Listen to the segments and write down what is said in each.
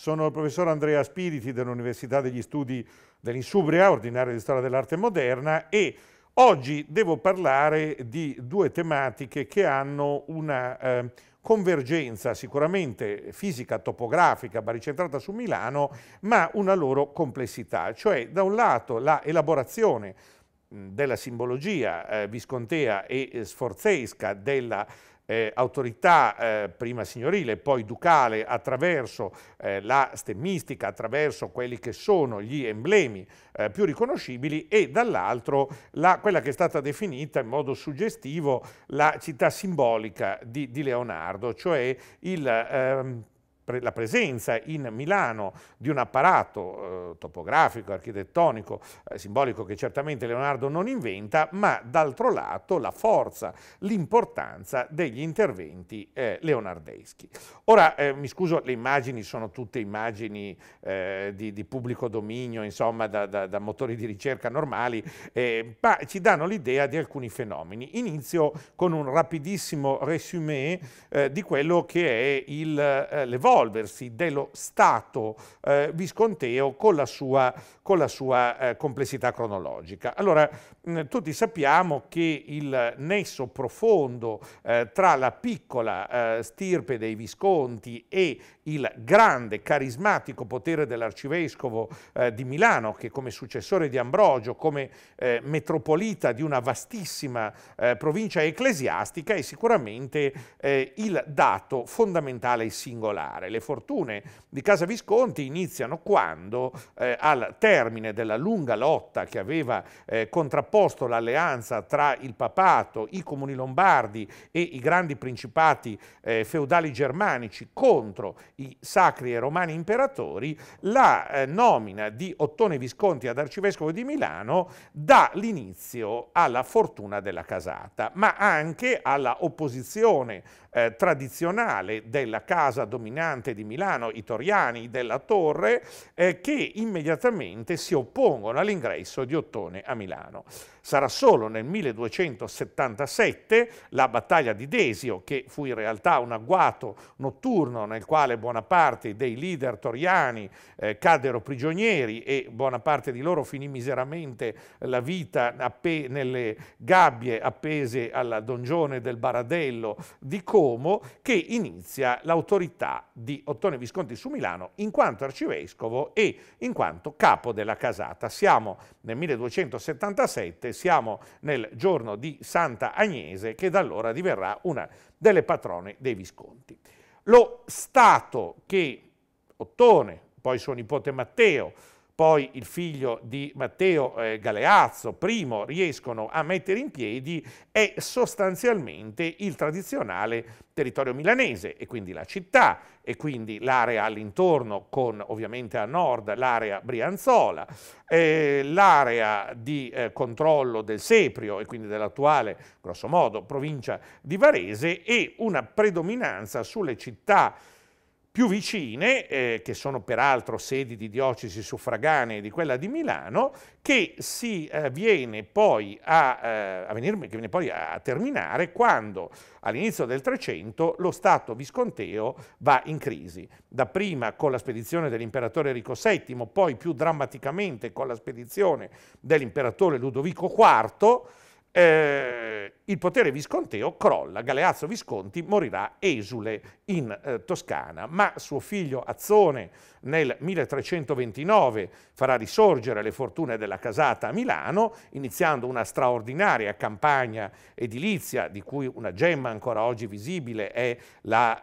Sono il professor Andrea Spiriti dell'Università degli Studi dell'Insubria, ordinario di storia dell'arte moderna e oggi devo parlare di due tematiche che hanno una eh, convergenza sicuramente fisica, topografica, baricentrata su Milano, ma una loro complessità, cioè da un lato la elaborazione della simbologia eh, viscontea e eh, sforzesca della eh, autorità eh, prima signorile e poi ducale attraverso eh, la stemmistica, attraverso quelli che sono gli emblemi eh, più riconoscibili e dall'altro quella che è stata definita in modo suggestivo la città simbolica di, di Leonardo, cioè il... Ehm, pre la presenza in Milano di un apparato eh, topografico, architettonico, eh, simbolico che certamente Leonardo non inventa, ma d'altro lato la forza, l'importanza degli interventi eh, leonardeschi. Ora, eh, mi scuso, le immagini sono tutte immagini eh, di, di, pubblico dominio, insomma, da, da, da motori di ricerca normali, ma ci danno l'idea di alcuni fenomeni. Inizio con un rapidissimo resumé eh, di quello che è il, eh, l'Evolve risolversi dello Stato eh, visconteo con la sua, con la sua eh, complessità cronologica. Allora, mh, tutti sappiamo che il nesso profondo eh, tra la piccola eh, stirpe dei Visconti e il grande, carismatico potere dell'arcivescovo eh, di Milano, che come successore di Ambrogio, come eh, metropolita di una vastissima provincia ecclesiastica, è sicuramente il dato fondamentale e singolare fare. Le fortune di Casa Visconti iniziano quando, eh, al termine della lunga lotta che aveva eh, contrapposto l'alleanza tra il papato, i comuni lombardi e i grandi principati eh, feudali germanici contro i sacri e romani imperatori, la eh, nomina di Ottone Visconti ad arcivescovo di Milano dà l'inizio alla fortuna della casata, ma anche alla opposizione eh, tradizionale della casa dominante di Milano, i Toriani della Torre, eh, che immediatamente si oppongono all'ingresso di Ottone a Milano. Sarà solo nel 1277 la battaglia di Desio, che fu in realtà un agguato notturno nel quale buona parte dei leader toriani eh, caddero prigionieri e buona parte di loro finì miseramente la vita nelle gabbie appese al dongione del Baradello di Como, che inizia l'autorità di Ottone Visconti su Milano in quanto arcivescovo e in quanto capo della casata. Siamo nel 1277 siamo nel giorno di Santa Agnese che da allora diverrà una delle patrone dei Visconti. Lo Stato che Ottone, poi suo nipote Matteo, poi il figlio di Matteo eh, Galeazzo, primo, riescono a mettere in piedi, è sostanzialmente il tradizionale territorio milanese e quindi la città e quindi l'area all'intorno con ovviamente a nord l'area brianzola, eh, l'area di eh, controllo del Seprio e quindi dell'attuale grossomodo provincia di Varese e una predominanza sulle città più vicine, eh, che sono peraltro sedi di diocesi suffraganee di quella di Milano, che, si, eh, viene a, eh, a venir, che, viene poi a, terminare quando all'inizio del 300 lo Stato visconteo va in crisi, dapprima con la spedizione dell'imperatore Enrico VII, poi più drammaticamente con la spedizione dell'imperatore Ludovico IV, eh, il potere visconteo crolla, Galeazzo Visconti morirà esule in eh, Toscana, ma suo figlio Azzone nel 1329 farà risorgere le fortune della casata a Milano, iniziando una straordinaria campagna edilizia, di cui una gemma ancora oggi visibile è la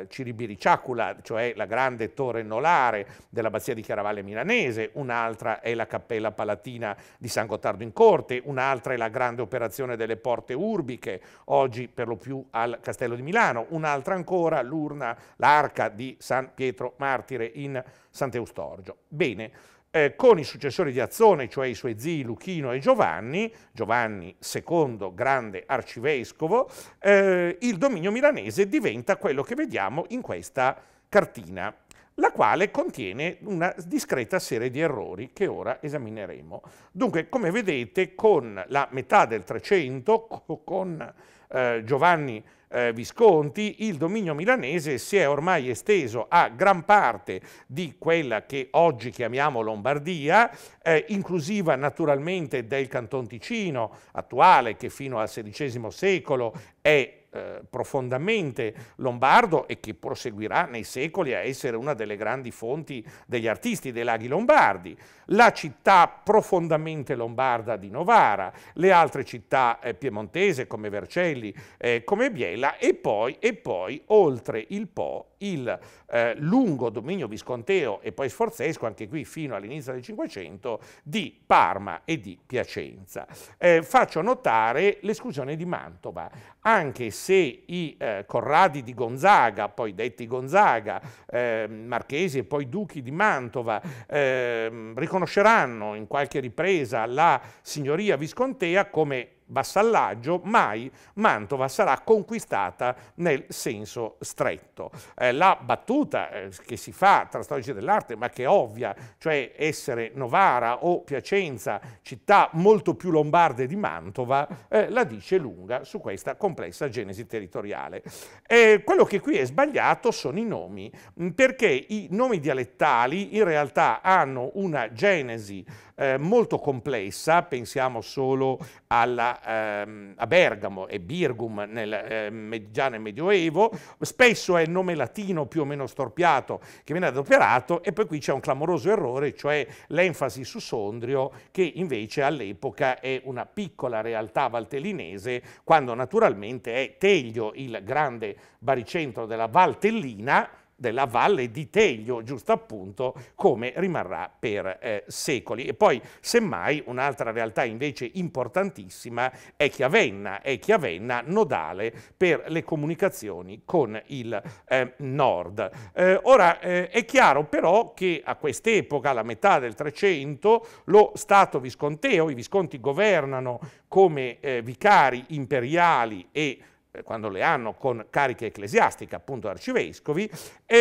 eh, Ciribiriciacula, cioè la grande torre nolare dell'abbazia di Chiaravalle milanese, un'altra è la cappella palatina di San Gottardo in Corte, un'altra è la grande grande operazione delle porte urbiche, oggi per lo più al Castello di Milano, un'altra ancora l'urna, l'arca di San Pietro Martire in Sant'Eustorgio. Bene, eh, con i successori di Azzone, cioè i suoi zii Luchino e Giovanni, Giovanni II, grande arcivescovo, eh, il dominio milanese diventa quello che vediamo in questa cartina la quale contiene una discreta serie di errori che ora esamineremo. Dunque, come vedete, con la metà del 300, con eh, Giovanni eh, Visconti, il dominio milanese si è ormai esteso a gran parte di quella che oggi chiamiamo Lombardia, eh, inclusiva naturalmente del Canton Ticino attuale, che fino al XVI secolo è eh, profondamente lombardo e che proseguirà nei secoli a essere una delle grandi fonti degli artisti dei laghi lombardi, la città profondamente lombarda di Novara, le altre città eh, piemontese come Vercelli, eh, come Biella e poi, e poi oltre il Po il eh, lungo dominio visconteo e poi sforzesco, anche qui fino all'inizio del Cinquecento, di Parma e di Piacenza. Eh, faccio notare l'esclusione di Mantova, anche se i eh, Corradi di Gonzaga, poi detti Gonzaga, ehm, Marchesi e poi Duchi di Mantova, ehm, riconosceranno in qualche ripresa la signoria viscontea come vassallaggio, mai Mantova sarà conquistata nel senso stretto. Eh, la battuta eh, che si fa tra storici dell'arte, ma che è ovvia, cioè essere Novara o Piacenza città molto più lombarde di Mantova, eh, la dice lunga su questa complessa genesi territoriale. Eh, quello che qui è sbagliato sono i nomi, mm, perché i nomi dialettali in realtà hanno una genesi eh, molto complessa, pensiamo solo alla ehm, a Bergamo e Birgum nel, eh, già nel Medioevo, spesso è il nome latino più o meno storpiato che viene adoperato e poi qui c'è un clamoroso errore, cioè l'enfasi su Sondrio che invece all'epoca è una piccola realtà valtellinese quando naturalmente è Teglio il grande baricentro della Valtellina, della Valle di Teglio, giusto appunto, come rimarrà per eh, secoli. E poi, semmai, un'altra realtà invece importantissima è Chiavenna, è Chiavenna nodale per le comunicazioni con il eh, nord. Eh, ora, eh, è chiaro però che a quest'epoca, alla metà del Trecento, lo Stato visconteo, i visconti governano come eh, vicari imperiali e eh, quando le hanno con cariche ecclesiastiche, appunto arcivescovi, e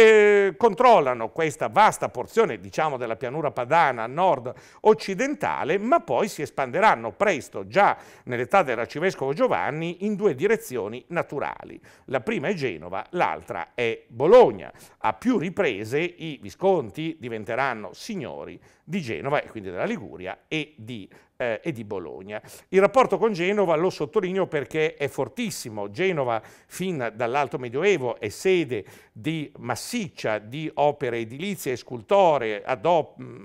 eh, controllano questa vasta porzione, diciamo, della pianura padana nord-occidentale, ma poi si espanderanno presto, già nell'età dell'arcivescovo Giovanni, in due direzioni naturali. La prima è Genova, l'altra è Bologna. A più riprese i visconti diventeranno signori di Genova e quindi della Liguria e di eh, e di Bologna. Il rapporto con Genova lo sottolineo perché è fortissimo. Genova fin dall'Alto Medioevo è sede di massiccia di opere edilizie e scultore ad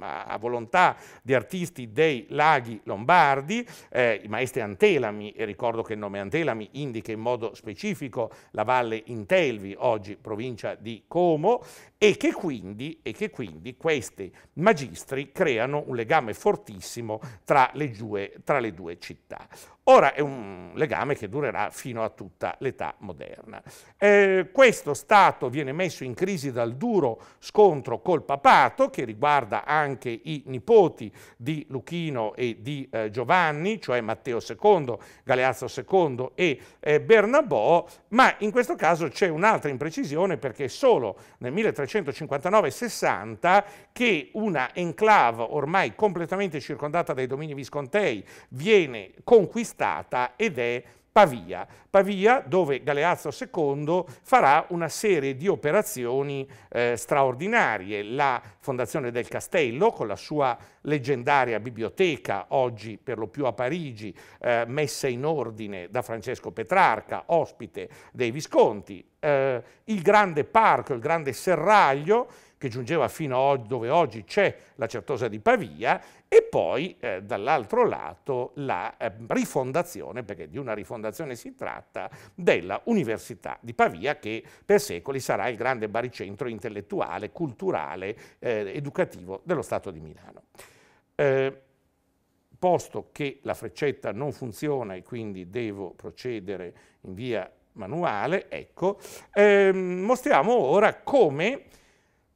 a volontà di artisti dei laghi lombardi, eh, i maestri Antelami, e ricordo che il nome Antelami indica in modo specifico la valle Intelvi, oggi provincia di Como, e che quindi, e che quindi questi magistri creano un legame fortissimo tra le le due, tra le due città. Ora è un legame che durerà fino a tutta l'età moderna. Eh, questo Stato viene messo in crisi dal duro scontro col papato che riguarda anche i nipoti di Luchino e di eh, Giovanni, cioè Matteo II, Galeazzo II e eh, Bernabò, ma in questo caso c'è un'altra imprecisione perché è solo nel 1359-60 che una enclave ormai completamente circondata dai domini viscontei viene conquistata stata ed è Pavia, Pavia dove Galeazzo II farà una serie di operazioni eh, straordinarie, la fondazione del castello con la sua leggendaria biblioteca, oggi per lo più a Parigi, eh, messa in ordine da Francesco Petrarca, ospite dei Visconti, eh, il grande parco, il grande serraglio che giungeva fino a dove oggi c'è la Certosa di Pavia e poi eh, dall'altro lato la eh, rifondazione, perché di una rifondazione si tratta, della Università di Pavia che per secoli sarà il grande baricentro intellettuale, culturale, eh, educativo dello Stato di Milano. Eh, posto che la freccetta non funziona e quindi devo procedere in via manuale, ecco, ehm, mostriamo ora come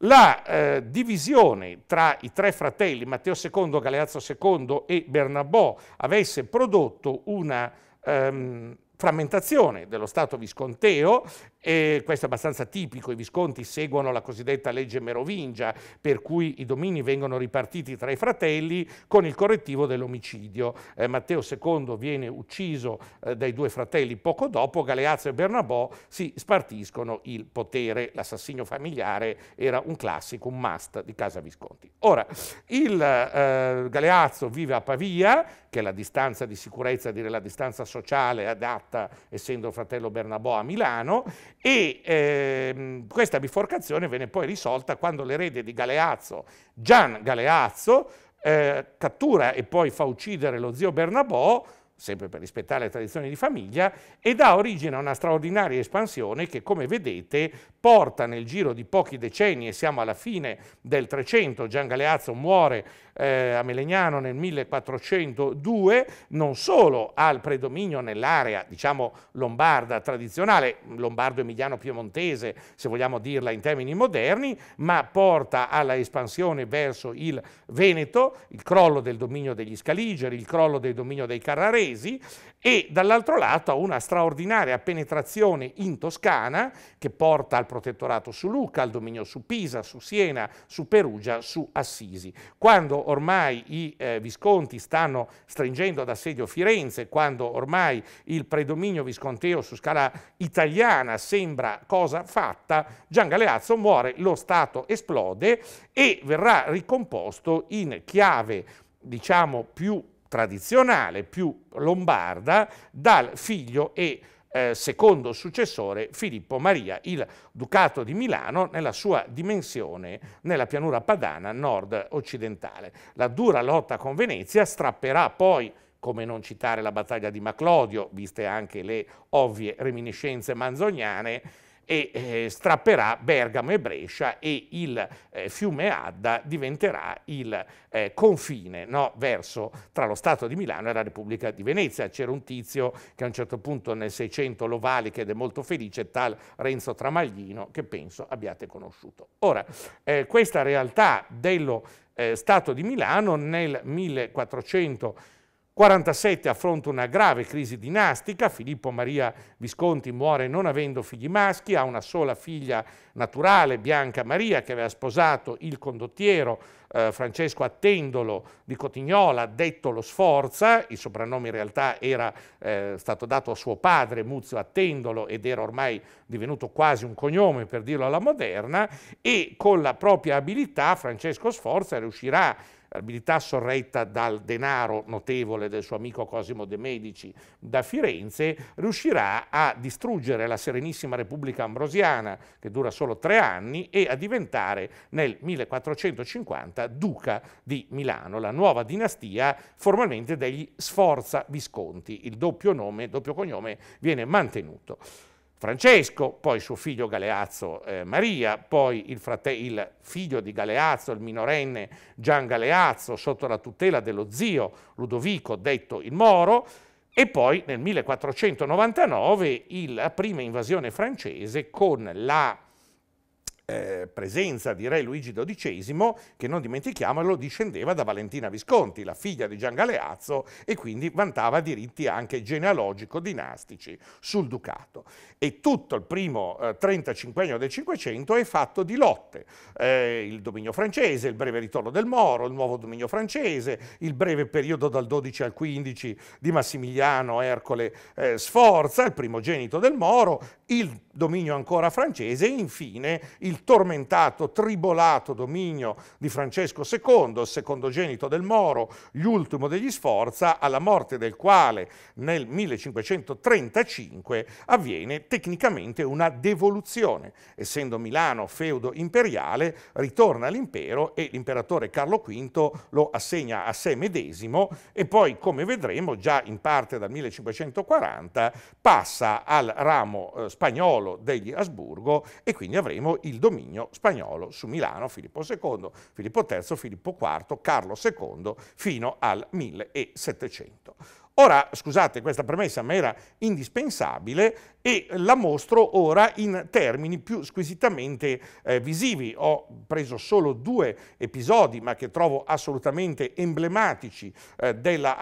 la eh, divisione tra i tre fratelli, Matteo II, Galeazzo II e Bernabò, avesse prodotto una ehm, frammentazione dello Stato visconteo, e questo è abbastanza tipico, i visconti seguono la cosiddetta legge merovingia, per cui i domini vengono ripartiti tra i fratelli con il correttivo dell'omicidio. Eh, Matteo II viene ucciso eh, dai due fratelli poco dopo, Galeazzo e Bernabò si spartiscono il potere, l'assassinio familiare era un classico, un must di casa Visconti. Ora, il eh, Galeazzo vive a Pavia, che è la distanza di sicurezza, dire la distanza sociale adatta fatta, essendo fratello Bernabò a Milano, e ehm, questa biforcazione venne poi risolta quando l'erede di Galeazzo, Gian Galeazzo, eh, cattura e poi fa uccidere lo zio Bernabò, sempre per rispettare le tradizioni di famiglia, e dà origine a una straordinaria espansione che, come vedete, porta nel giro di pochi decenni, e siamo alla fine del 300, Gian Galeazzo muore eh, a Melegnano nel 1402, non solo al predominio nell'area, diciamo, lombarda tradizionale, lombardo-emiliano-piemontese, se vogliamo dirla in termini moderni, ma porta alla espansione verso il Veneto, il crollo del dominio degli Scaligeri, il crollo del dominio dei Carraresi, abruzzesi e dall'altro lato a una straordinaria penetrazione in Toscana che porta al protettorato su Lucca, al dominio su Pisa, su Siena, su Perugia, su Assisi. Quando ormai i eh, Visconti stanno stringendo ad assedio Firenze, quando ormai il predominio visconteo su scala italiana sembra cosa fatta, Gian Galeazzo muore, lo Stato esplode e verrà ricomposto in chiave diciamo più tradizionale più lombarda dal figlio e eh, secondo successore Filippo Maria, il Ducato di Milano nella sua dimensione nella pianura padana nord-occidentale. La dura lotta con Venezia strapperà poi come non citare la battaglia di Maclodio, viste anche le ovvie reminiscenze manzoniane, e eh, strapperà Bergamo e Brescia e il eh, fiume Adda diventerà il eh, confine no, verso, tra lo Stato di Milano e la Repubblica di Venezia. C'era un tizio che a un certo punto nel 600 lo valica ed è molto felice, tal Renzo Tramaglino, che penso abbiate conosciuto. Ora, eh, questa realtà dello eh, Stato di Milano nel 1400 47 affronta una grave crisi dinastica, Filippo Maria Visconti muore non avendo figli maschi, ha una sola figlia naturale, Bianca Maria, che aveva sposato il condottiero eh, Francesco Attendolo di Cotignola, detto lo Sforza, il soprannome in realtà era eh, stato dato a suo padre Muzio Attendolo ed era ormai divenuto quasi un cognome per dirlo alla moderna, e con la propria abilità Francesco Sforza riuscirà a abilità sorretta dal denaro notevole del suo amico Cosimo de' Medici da Firenze, riuscirà a distruggere la Serenissima Repubblica Ambrosiana, che dura solo tre anni, e a diventare nel 1450 duca di Milano, la nuova dinastia formalmente degli Sforza Visconti. Il doppio nome, doppio cognome viene mantenuto. Francesco, poi suo figlio Galeazzo eh, Maria, poi il, il, figlio di Galeazzo, il minorenne Gian Galeazzo, sotto la tutela dello zio Ludovico, detto il Moro, e poi nel 1499 la prima invasione francese con la eh, presenza di Re Luigi XII, che non dimentichiamolo discendeva da Valentina Visconti, la figlia di Gian Galeazzo, e quindi vantava diritti anche genealogico-dinastici sul ducato. E tutto il primo eh, 35 anni del Cinquecento è fatto di lotte. Eh, il dominio francese, il breve ritorno del Moro, il nuovo dominio francese, il breve periodo dal 12 al 15 di Massimiliano Ercole eh, Sforza, il primogenito del Moro, il dominio ancora francese e infine il tormentato, tribolato dominio di Francesco II, secondogenito del Moro, gli l'ultimo degli Sforza, alla morte del quale nel 1535 avviene tecnicamente una devoluzione. Essendo Milano feudo imperiale, ritorna l'impero e l'imperatore Carlo V lo assegna a sé medesimo e poi, come vedremo, già in parte dal 1540 passa al ramo eh, spagnolo degli Asburgo e quindi avremo il dominio dominio spagnolo su Milano, Filippo II, Filippo III, Filippo IV, Carlo II, fino al 1700. Ora, scusate, questa premessa ma era indispensabile e la mostro ora in termini più squisitamente eh, visivi. Ho preso solo due episodi, ma che trovo assolutamente emblematici eh, della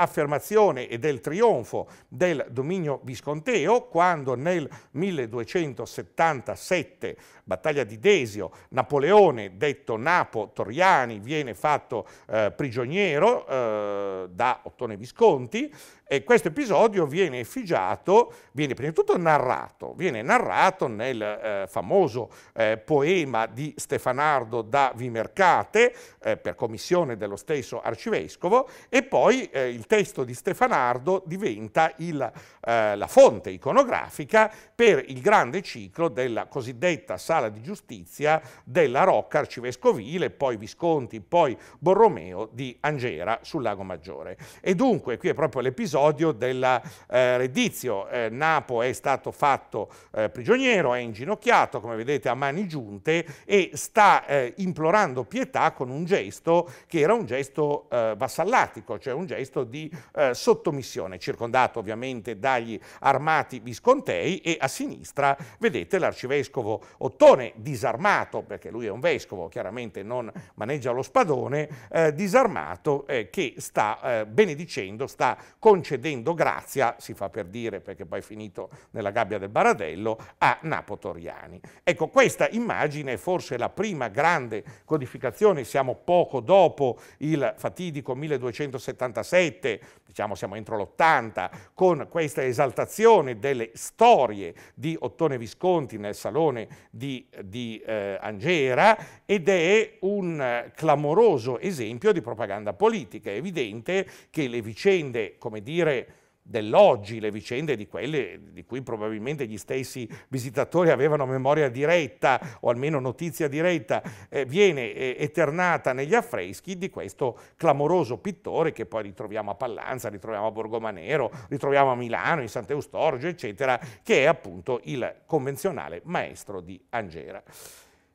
e del trionfo del dominio visconteo, quando nel 1277, battaglia di Desio, Napoleone, detto Napo Toriani, viene fatto eh, prigioniero eh, da Ottone Visconti, e questo episodio viene effigiato, viene prima di tutto narrato narrato? Viene narrato nel eh, famoso eh, poema di Stefanardo da Vimercate, eh, per commissione dello stesso arcivescovo, e poi eh, il testo di Stefanardo diventa il, eh, la fonte iconografica per il grande ciclo della cosiddetta sala di giustizia della Rocca arcivescovile, poi Visconti, poi Borromeo di Angera sul Lago Maggiore. E dunque qui è proprio l'episodio della eh, Redizio. Eh, Napo è stato fatto eh, prigioniero, è inginocchiato, come vedete, a mani giunte e sta eh, implorando pietà con un gesto che era un gesto eh, vassallatico, cioè un gesto di eh, sottomissione, circondato ovviamente dagli armati viscontei e a sinistra vedete l'arcivescovo Ottone disarmato, perché lui è un vescovo, chiaramente non maneggia lo spadone, eh, disarmato eh, che sta benedicendo, sta concedendo grazia, si fa per dire perché poi è finito nella gabbia gabbia del Baradello a Napo Toriani. Ecco, questa immagine è forse la prima grande codificazione, siamo poco dopo il fatidico 1277, diciamo siamo entro l'80, con questa esaltazione delle storie di Ottone Visconti nel salone di, di eh, Angera ed è un clamoroso esempio di propaganda politica. È evidente che le vicende, come dire, dell'oggi, le vicende di quelle di cui probabilmente gli stessi visitatori avevano memoria diretta o almeno notizia diretta, eh, viene eh, eternata negli affreschi di questo clamoroso pittore che poi ritroviamo a Pallanza, ritroviamo a Borgomanero, ritroviamo a Milano, in Sant'Eustorgio, eccetera, che è appunto il convenzionale maestro di Angera.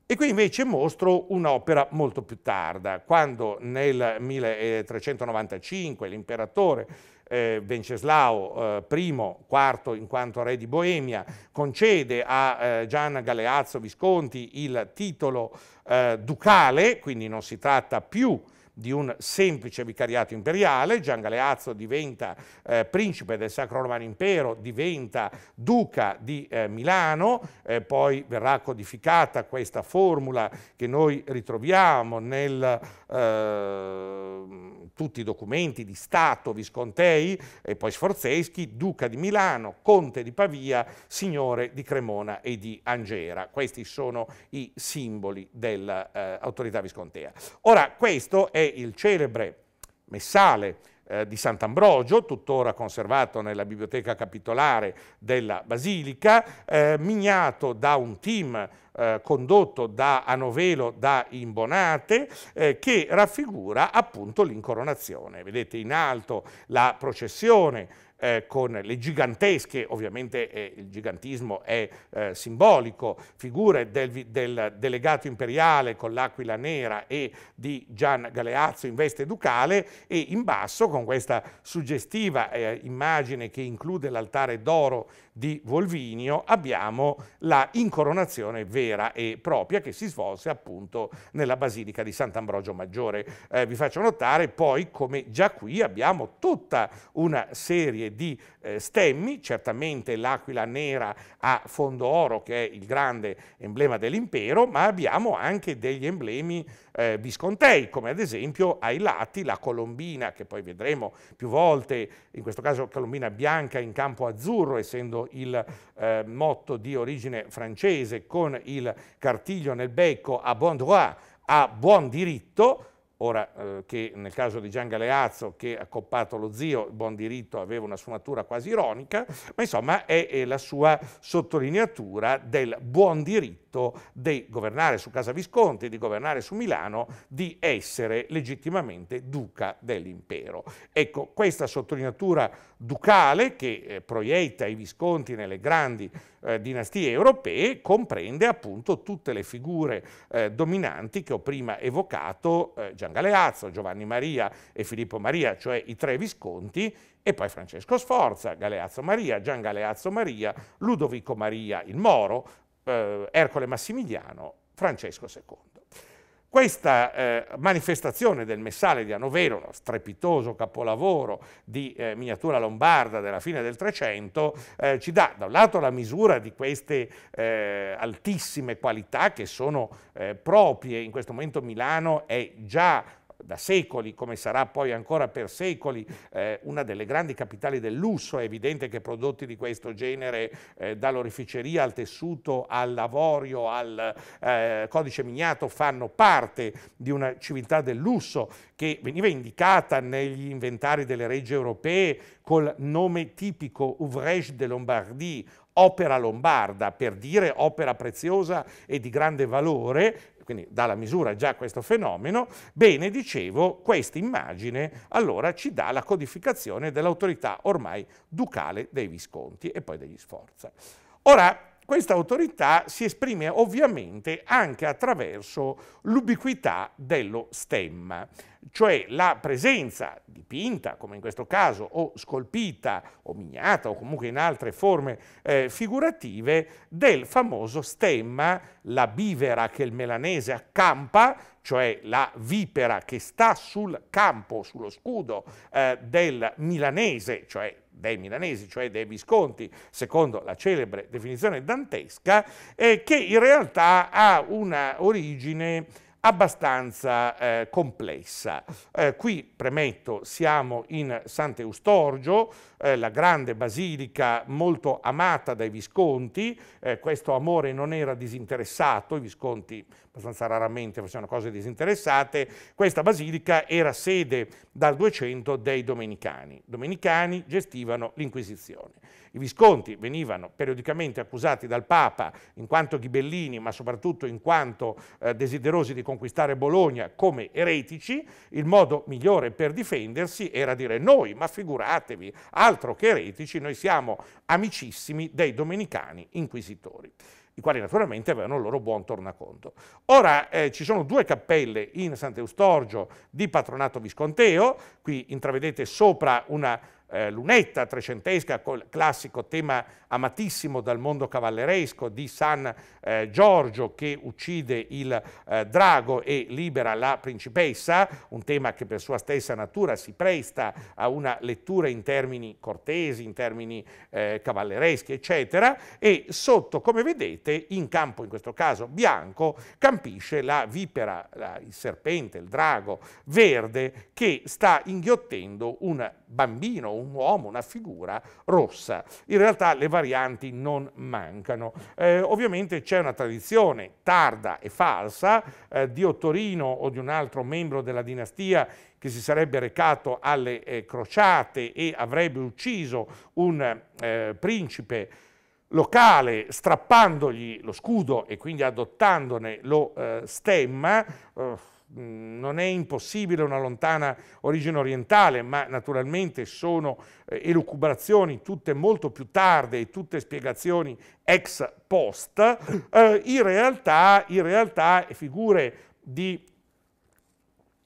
E qui invece mostro un'opera molto più tarda, quando nel 1395 eh, l'imperatore eh, Venceslao eh, I, IV in quanto re di Boemia, concede a eh, Gian Galeazzo Visconti il titolo eh, ducale, quindi non si tratta più di un semplice vicariato imperiale, Gian Galeazzo diventa eh, principe del Sacro Romano Impero, diventa duca di eh, Milano, eh, poi verrà codificata questa formula che noi ritroviamo nel eh, tutti i documenti di Stato Viscontei e poi Sforzeschi, duca di Milano, conte di Pavia, signore di Cremona e di Angera. Questi sono i simboli dell'autorità viscontea. Ora, questo è il celebre messale eh, di Sant'Ambrogio, tuttora conservato nella biblioteca capitolare della Basilica, eh, mignato da un team eh, condotto da Anovelo da Imbonate, eh, che raffigura appunto l'incoronazione. Vedete in alto la processione eh, con le gigantesche, ovviamente eh, il gigantismo è eh, simbolico, figure del, del, delegato imperiale con l'aquila nera e di Gian Galeazzo in veste ducale e in basso con questa suggestiva eh, immagine che include l'altare d'oro di Volvinio abbiamo la incoronazione vera e propria che si svolse appunto nella Basilica di Sant'Ambrogio Maggiore. Eh, vi faccio notare poi come già qui abbiamo tutta una serie di eh, stemmi, certamente l'aquila nera a fondo oro che è il grande emblema dell'impero, ma abbiamo anche degli emblemi eh, Viscontei, come ad esempio ai lati la colombina, che poi vedremo più volte, in questo caso colombina bianca in campo azzurro, essendo il eh, motto di origine francese, con il cartiglio nel becco a bon droit, a buon diritto, ora eh, che nel caso di Gian Galeazzo che ha coppato lo zio, il buon diritto aveva una sfumatura quasi ironica, ma insomma è, è la sua sottolineatura del buon diritto diritto di governare su Casa Visconti, di governare su Milano, di essere legittimamente duca dell'impero. Ecco, questa sottolineatura ducale che eh, proietta i Visconti nelle grandi eh, dinastie europee comprende appunto tutte le figure eh, dominanti che ho prima evocato, eh, Gian Galeazzo, Giovanni Maria e Filippo Maria, cioè i tre Visconti, e poi Francesco Sforza, Galeazzo Maria, Gian Galeazzo Maria, Ludovico Maria il Moro, eh, Ercole Massimiliano Francesco II. Questa eh, manifestazione del Messale di Anovero, uno strepitoso capolavoro di eh, miniatura lombarda della fine del Trecento, eh, ci dà da un lato la misura di queste eh, altissime qualità che sono eh, proprie, in questo momento Milano è già da secoli, come sarà poi ancora per secoli, eh, una delle grandi capitali del lusso. È evidente che prodotti di questo genere, eh, dall'orificeria al tessuto, all'avorio, al eh, codice miniato, fanno parte di una civiltà del lusso che veniva indicata negli inventari delle regge europee col nome tipico Ouvrage de Lombardie, opera lombarda, per dire opera preziosa e di grande valore, quindi dà la misura già questo fenomeno, bene, dicevo, questa immagine allora ci dà la codificazione dell'autorità ormai ducale dei Visconti e poi degli Sforza. Ora, questa autorità si esprime ovviamente anche attraverso l'ubiquità dello stemma cioè la presenza dipinta, come in questo caso, o scolpita, o miniata, o comunque in altre forme eh, figurative, del famoso stemma, la bivera che il melanese accampa, cioè la vipera che sta sul campo, sullo scudo eh, del milanese, cioè dei milanesi, cioè dei visconti, secondo la celebre definizione dantesca, eh, che in realtà ha una origine abbastanza eh, complessa. Eh, qui premetto, siamo in Sant'Eustorgio, eh, la grande basilica molto amata dai Visconti, eh, questo amore non era disinteressato, i Visconti abbastanza raramente facevano cose disinteressate, questa basilica era sede dal 200 dei Domenicani. Domenicani gestivano l'Inquisizione. I Visconti venivano periodicamente accusati dal Papa in quanto ghibellini, ma soprattutto in quanto eh, desiderosi di conquistare Bologna come eretici, il modo migliore per difendersi era dire noi, ma figuratevi, altro che eretici, noi siamo amicissimi dei domenicani inquisitori i quali naturalmente avevano il loro buon tornaconto. Ora eh, ci sono due cappelle in Sant'Eustorgio di patronato visconteo, qui intravedete sopra una eh, lunetta trecentesca, col classico tema amatissimo dal mondo cavalleresco di San eh, Giorgio che uccide il eh, drago e libera la principessa, un tema che per sua stessa natura si presta a una lettura in termini cortesi, in termini eh, cavallereschi, eccetera, e sotto, come vedete, in campo in questo caso bianco, campisce la vipera, la, il serpente, il drago verde che sta inghiottendo un bambino, un un uomo, una figura rossa. In realtà le varianti non mancano. Eh, ovviamente c'è una tradizione tarda e falsa eh, di Ottorino o di un altro membro della dinastia che si sarebbe recato alle eh, crociate e avrebbe ucciso un eh, principe locale strappandogli lo scudo e quindi adottandone lo eh, stemma eh, non è impossibile una lontana origine orientale, ma naturalmente sono eh, elucubrazioni tutte molto più tarde e tutte spiegazioni ex post, eh, in realtà, in realtà figure di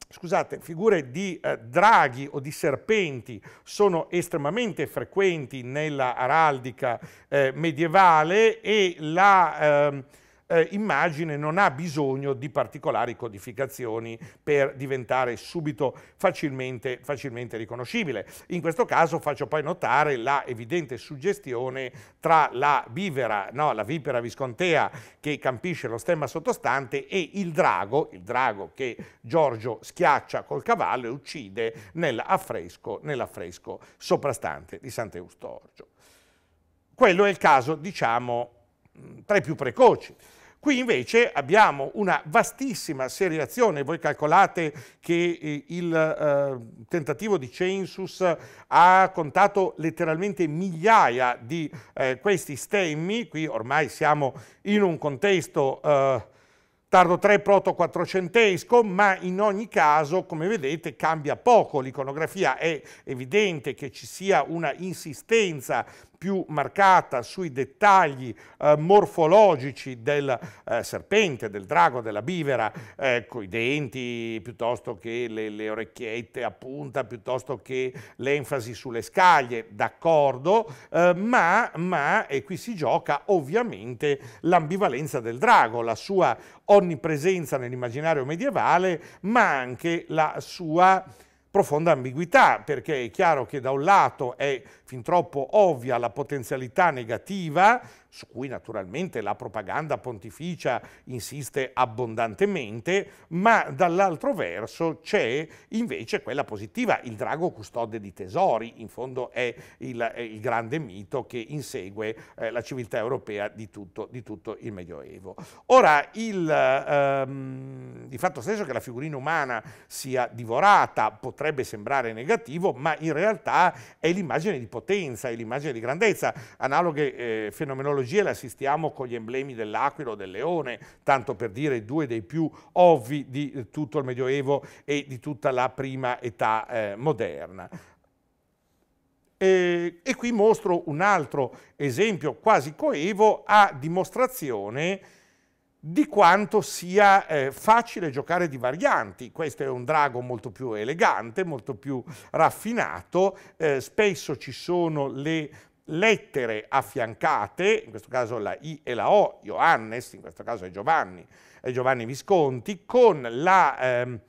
scusate, figure di eh, draghi o di serpenti sono estremamente frequenti nella araldica eh, medievale e la... Eh, eh, immagine non ha bisogno di particolari codificazioni per diventare subito facilmente, facilmente riconoscibile. In questo caso faccio poi notare la evidente suggestione tra la vivera, no, la vipera viscontea che campisce lo stemma sottostante e il drago, il drago che Giorgio schiaccia col cavallo e uccide nell'affresco, nell'affresco soprastante di Sant'Eustorgio. Quello è il caso, diciamo, mm, tra i più precoci. Qui invece abbiamo una vastissima serie azione, voi calcolate che eh, il eh, tentativo di census ha contato letteralmente migliaia di eh, questi stemmi, qui ormai siamo in un contesto eh, tardo 3 proto quattrocentesco, ma in ogni caso, come vedete, cambia poco l'iconografia. È evidente che ci sia una insistenza più marcata sui dettagli eh, morfologici del eh, serpente, del drago, della bivera, eh, coi denti piuttosto che le, le, orecchiette a punta, piuttosto che l'enfasi sulle scaglie, d'accordo, eh, ma, ma, e qui si gioca ovviamente l'ambivalenza del drago, la sua onnipresenza nell'immaginario medievale, ma anche la sua profonda ambiguità, perché è chiaro che da un lato è fin troppo ovvia la potenzialità negativa su cui naturalmente la propaganda pontificia insiste abbondantemente, ma dall'altro verso c'è invece quella positiva, il drago custode di tesori, in fondo è il, è il grande mito che insegue eh, la civiltà europea di tutto, di tutto il Medioevo. Ora, il, ehm, il fatto stesso che la figurina umana sia divorata potrebbe sembrare negativo, ma in realtà è l'immagine di potenza, è l'immagine di grandezza, analoghe eh, fenomenologie analogie le assistiamo con gli emblemi dell'aquila o del leone, tanto per dire due dei più ovvi di eh, tutto il Medioevo e di tutta la prima età eh, moderna. E, e, qui mostro un altro esempio quasi coevo a dimostrazione di quanto sia eh, facile giocare di varianti. Questo è un drago molto più elegante, molto più raffinato, eh, spesso ci sono le lettere affiancate, in questo caso la I e la O, Johannes, in questo caso è Giovanni, è Giovanni Visconti, con la ehm,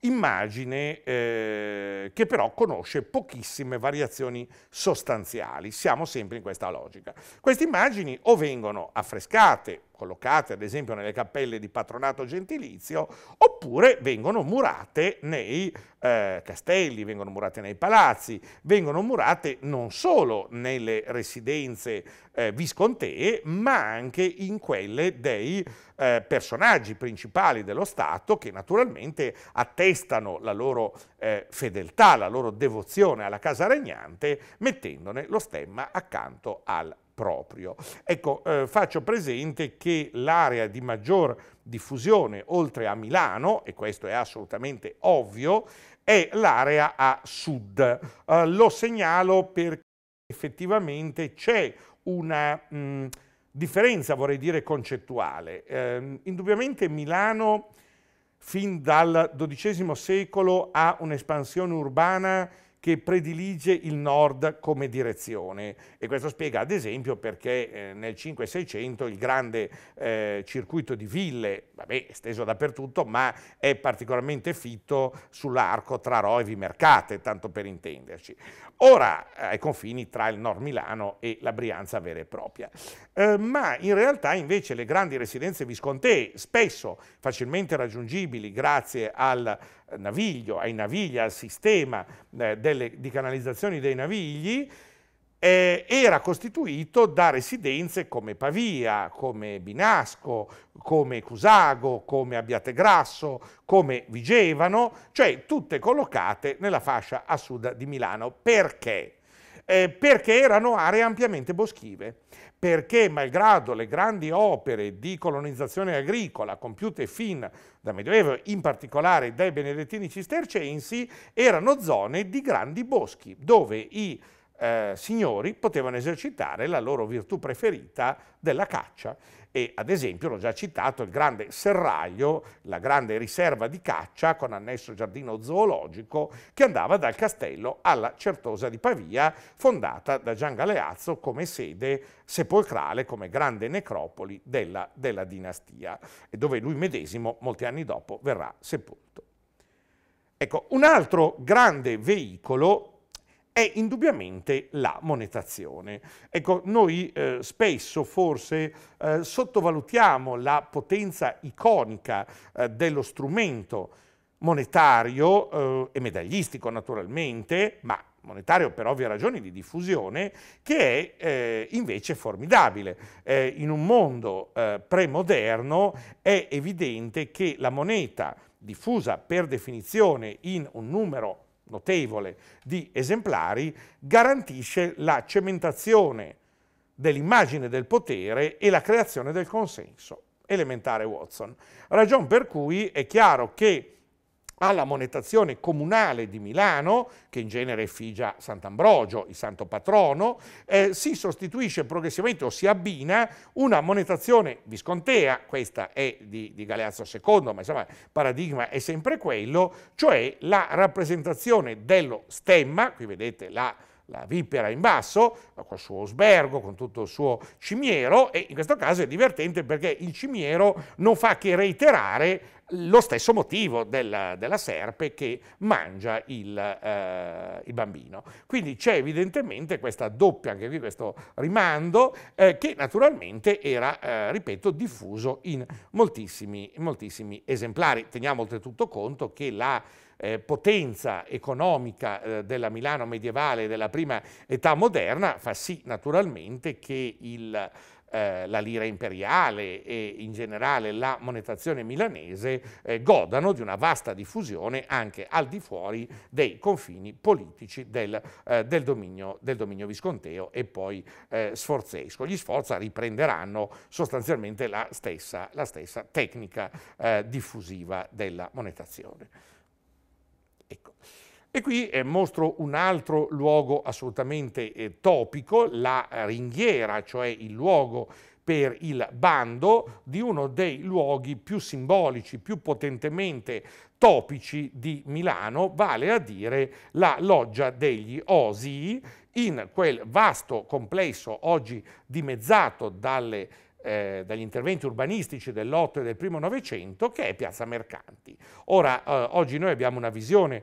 immagine eh, che però conosce pochissime variazioni sostanziali. Siamo sempre in questa logica. Queste immagini o vengono affrescate collocate ad esempio nelle cappelle di patronato gentilizio, oppure vengono murate nei eh, castelli, vengono murate nei palazzi, vengono murate non solo nelle residenze eh, viscontee, ma anche in quelle dei eh, personaggi principali dello Stato che naturalmente attestano la loro eh, fedeltà, la loro devozione alla casa regnante, mettendone lo stemma accanto al proprio. Ecco, eh, faccio presente che l'area di maggior diffusione, oltre a Milano, e questo è assolutamente ovvio, è l'area a sud. Eh, lo segnalo perché effettivamente c'è una mh, mm, differenza, vorrei dire, concettuale. Eh, indubbiamente Milano fin dal XII secolo ha un'espansione urbana che predilige il nord come direzione e questo spiega ad esempio perché eh, nel 5-600 il grande eh, circuito di ville, vabbè, è steso dappertutto, ma è particolarmente fitto sull'arco tra Roevi e Mercate, tanto per intenderci. Ora eh, ai confini tra il nord Milano e la Brianza vera e propria. Eh, ma in realtà invece le grandi residenze viscontee, spesso facilmente raggiungibili grazie al naviglio, ai navigli, al sistema eh, delle, di canalizzazione dei navigli, eh, era costituito da residenze come Pavia, come Binasco, come Cusago, come Abbiategrasso, come Vigevano, cioè tutte collocate nella fascia a sud di Milano. Perché? Eh, perché erano aree ampiamente boschive perché malgrado le grandi opere di colonizzazione agricola compiute fin dal Medioevo, in particolare dai benedettini cistercensi, erano zone di grandi boschi dove i eh, signori potevano esercitare la loro virtù preferita della caccia e ad esempio, l'ho già citato, il grande serraglio, la grande riserva di caccia con annesso giardino zoologico che andava dal castello alla Certosa di Pavia, fondata da Gian Galeazzo come sede sepolcrale, come grande necropoli della, della dinastia e dove lui medesimo molti anni dopo verrà sepolto. Ecco, un altro grande veicolo è indubbiamente la monetazione. Ecco, noi eh, spesso forse eh, sottovalutiamo la potenza iconica eh, dello strumento monetario eh, e medagliistico naturalmente, ma monetario per ovvie ragioni di diffusione, che è eh, invece formidabile. Eh, in un mondo eh, premoderno è evidente che la moneta diffusa per definizione in un numero notevole di esemplari, garantisce la cementazione dell'immagine del potere e la creazione del consenso. Elementare Watson. Ragion per cui è chiaro che alla monetazione comunale di Milano, che in genere effigia Sant'Ambrogio, il santo patrono, eh, si sostituisce progressivamente o si abbina una monetazione viscontea, questa è di, di Galeazzo II, ma insomma il paradigma è sempre quello, cioè la rappresentazione dello stemma, qui vedete la la vipera in basso, col suo sbergo, con tutto il suo cimiero, e in questo caso è divertente perché il cimiero non fa che reiterare lo stesso motivo della, della serpe che mangia il, eh, il bambino. Quindi c'è evidentemente questa doppia, anche qui questo rimando, eh, che naturalmente era, eh, ripeto, diffuso in moltissimi, moltissimi esemplari. Teniamo oltretutto conto che la eh, potenza economica eh, della Milano medievale e della prima età moderna fa sì naturalmente che il, eh, la lira imperiale e in generale la monetazione milanese eh, godano di una vasta diffusione anche al di fuori dei confini politici del, eh, del, dominio, del dominio, visconteo e poi eh, sforzesco. Gli Sforza riprenderanno sostanzialmente la stessa, la stessa tecnica diffusiva della monetazione. Ecco. E qui eh, mostro un altro luogo assolutamente eh, topico, la ringhiera, cioè il luogo per il bando di uno dei luoghi più simbolici, più potentemente topici di Milano, vale a dire la loggia degli Osii, in quel vasto complesso oggi dimezzato dalle eh, dagli interventi urbanistici dell'Otto e del primo Novecento, che è Piazza Mercanti. Ora, eh, oggi noi abbiamo una visione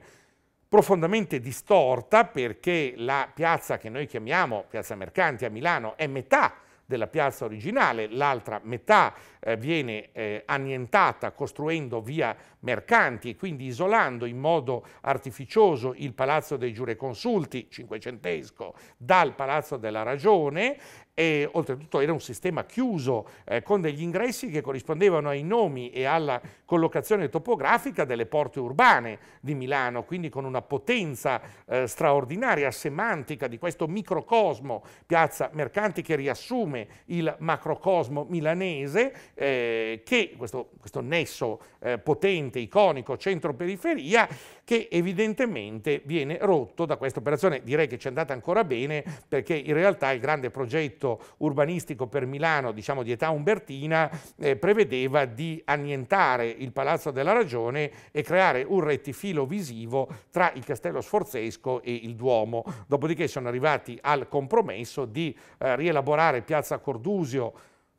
profondamente distorta perché la piazza che noi chiamiamo Piazza Mercanti a Milano è metà della piazza originale, l'altra metà eh, viene eh, annientata costruendo via mercanti e quindi isolando in modo artificioso il palazzo dei giureconsulti cinquecentesco dal palazzo della ragione e oltretutto era un sistema chiuso eh, con degli ingressi che corrispondevano ai nomi e alla collocazione topografica delle porte urbane di Milano, quindi con una potenza eh, straordinaria, semantica di questo microcosmo, piazza Mercanti che riassume il macrocosmo milanese, eh, che, questo, questo nesso eh, potente, iconico, centro-periferia, che evidentemente viene rotto da questa operazione. Direi che ci è andata ancora bene perché in realtà il grande progetto progetto urbanistico per Milano, diciamo di età umbertina, eh, prevedeva di annientare il Palazzo della Ragione e creare un rettifilo visivo tra il Castello Sforzesco e il Duomo. Dopodiché sono arrivati al compromesso di eh, rielaborare Piazza Cordusio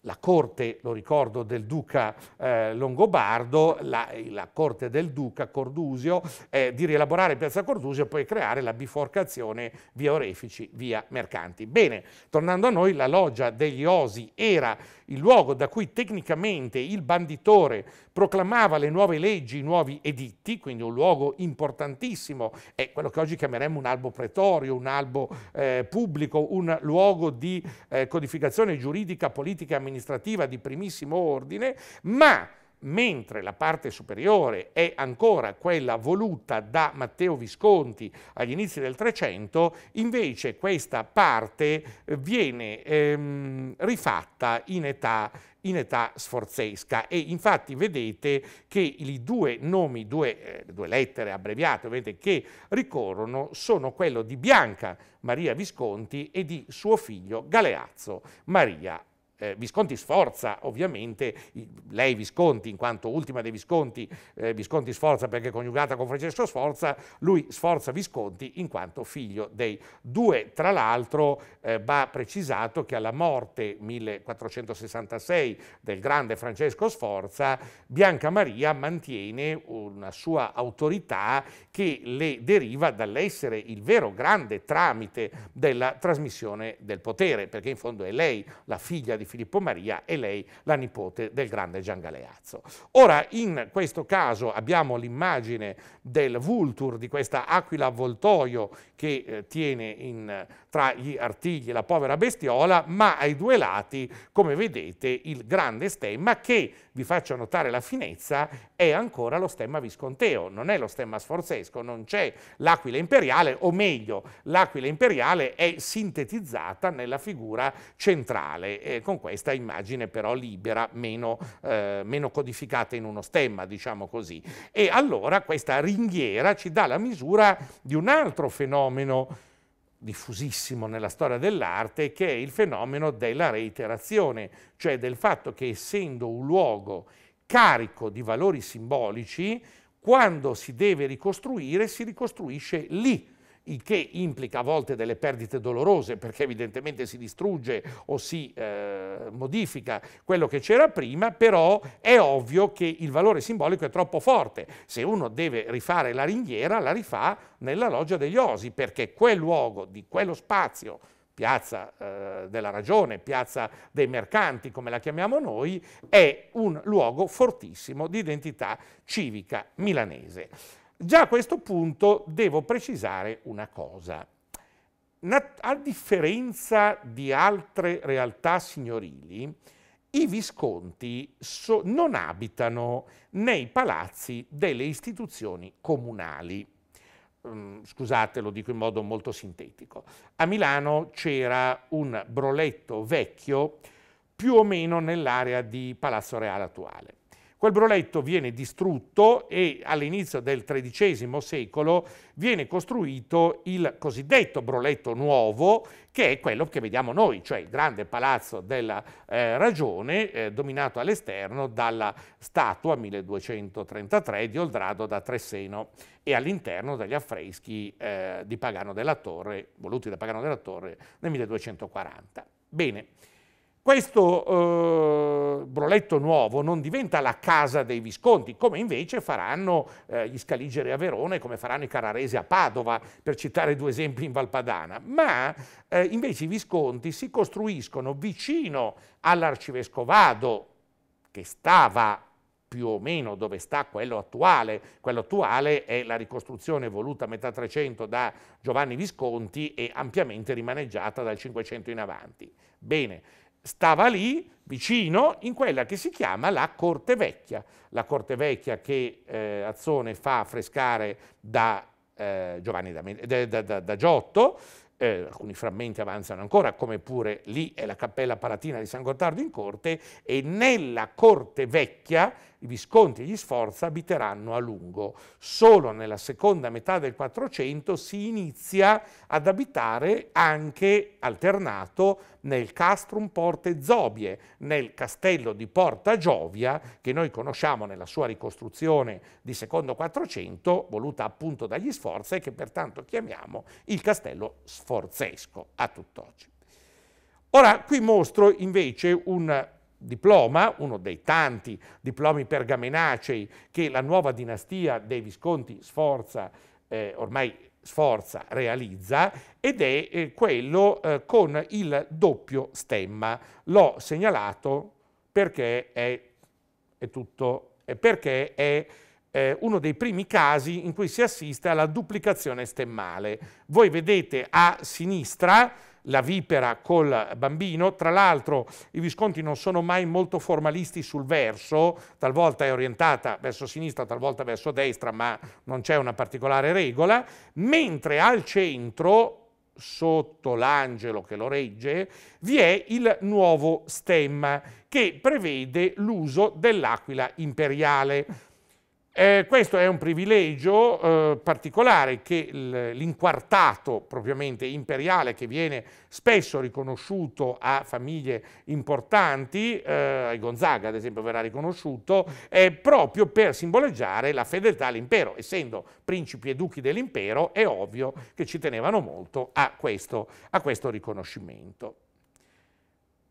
la corte, lo ricordo, del duca eh, Longobardo, la, la, corte del duca Cordusio, eh, di rielaborare Piazza Cordusio e poi creare la biforcazione via Orefici, via Mercanti. Bene, tornando a noi, la loggia degli Osi era il luogo da cui tecnicamente il banditore proclamava le nuove leggi, i nuovi editti, quindi un luogo importantissimo, è quello che oggi chiameremmo un albo pretorio, un albo eh, pubblico, un luogo di eh, codificazione giuridica, politica e amministrativa di primissimo ordine, ma mentre la parte superiore è ancora quella voluta da Matteo Visconti agli inizi del 300, invece questa parte eh, viene ehm, rifatta in età in età sforzesca e infatti vedete che i due nomi, due, eh, due lettere abbreviate vedete, che ricorrono sono quello di Bianca Maria Visconti e di suo figlio Galeazzo Maria eh, Visconti sforza ovviamente, lei Visconti in quanto ultima dei Visconti, eh, Visconti sforza perché è coniugata con Francesco Sforza, lui sforza Visconti in quanto figlio dei due. Tra l'altro eh, va precisato che alla morte 1466 del grande Francesco Sforza, Bianca Maria mantiene una sua autorità che le deriva dall'essere il vero grande tramite della trasmissione del potere, perché in fondo è lei la figlia di di Filippo Maria e lei la nipote del grande Gian Galeazzo. Ora, in questo caso abbiamo l'immagine del vulture di questa aquila avvoltoio che eh, tiene in, tra gli artigli la povera bestiola, ma ai due lati, come vedete, il grande stemma che, vi faccio notare la finezza, è ancora lo stemma visconteo, non è lo stemma sforzesco, non c'è l'aquila imperiale, o meglio, l'aquila imperiale è sintetizzata nella figura centrale, eh, con con questa immagine però libera, meno, eh, meno codificata in uno stemma, diciamo così. E allora questa ringhiera ci dà la misura di un altro fenomeno diffusissimo nella storia dell'arte, che è il fenomeno della reiterazione, cioè del fatto che essendo un luogo carico di valori simbolici, quando si deve ricostruire si ricostruisce lì, il che implica a volte delle perdite dolorose perché evidentemente si distrugge o si eh, modifica quello che c'era prima, però è ovvio che il valore simbolico è troppo forte. Se uno deve rifare la ringhiera, la rifà nella loggia degli osi, perché quel luogo, di quello spazio, piazza eh, della ragione, piazza dei mercanti, come la chiamiamo noi, è un luogo fortissimo di identità civica milanese. Già a questo punto devo precisare una cosa. A differenza di altre realtà signorili, i visconti so non abitano nei palazzi delle istituzioni comunali. Mm, scusate, lo dico in modo molto sintetico. A Milano c'era un broletto vecchio più o meno nell'area di Palazzo Reale attuale Quel broletto viene distrutto e all'inizio del XIII secolo viene costruito il cosiddetto broletto nuovo, che è quello che vediamo noi, cioè il grande palazzo della eh, ragione, eh, dominato all'esterno dalla statua 1233 di Oldrado da Treseno e all'interno dagli affreschi eh, di Pagano della Torre, voluti da Pagano della Torre nel 1240. Bene. Questo eh, Broletto Nuovo non diventa la casa dei Visconti, come invece faranno eh, gli Scaligeri a Verona e come faranno i Cararesi a Padova, per citare due esempi in Valpadana, ma eh, invece i Visconti si costruiscono vicino all'arcivescovado che stava più o meno dove sta quello attuale. Quello attuale è la ricostruzione voluta a metà 300 da Giovanni Visconti e ampiamente rimaneggiata dal 500 in avanti. Bene, stava lì vicino in quella che si chiama la Corte Vecchia, la Corte Vecchia che eh, Azzone fa affrescare da, eh, da, da, da Giotto, eh, alcuni frammenti avanzano ancora, come pure lì è la Cappella Palatina di San Gottardo in Corte, e nella Corte Vecchia i Visconti e gli Sforza abiteranno a lungo. Solo nella seconda metà del Quattrocento si inizia ad abitare anche alternato nel Castrum Porte Zobie, nel castello di Porta Giovia, che noi conosciamo nella sua ricostruzione di secondo Quattrocento, voluta appunto dagli Sforza e che pertanto chiamiamo il castello sforzesco a tutt'oggi. Ora qui mostro invece un diploma, uno dei tanti diplomi pergamenacei che la nuova dinastia dei Visconti Sforza, eh, ormai Sforza, realizza, ed è eh, quello eh, con il doppio stemma. L'ho segnalato perché è, è tutto, perché è eh, uno dei primi casi in cui si assiste alla duplicazione stemmale. Voi vedete a sinistra la vipera col bambino. Tra l'altro i Visconti non sono mai molto formalisti sul verso, talvolta è orientata verso sinistra, talvolta verso destra, ma non c'è una particolare regola, mentre al centro sotto l'angelo che lo regge, vi è il nuovo stemma che prevede l'uso dell'aquila imperiale. Eh, questo è un privilegio eh, particolare che l'inquartato propriamente imperiale che viene spesso riconosciuto a famiglie importanti, eh, ai Gonzaga ad esempio verrà riconosciuto, è proprio per simboleggiare la fedeltà all'impero. Essendo principi e duchi dell'impero è ovvio che ci tenevano molto a questo, a questo riconoscimento.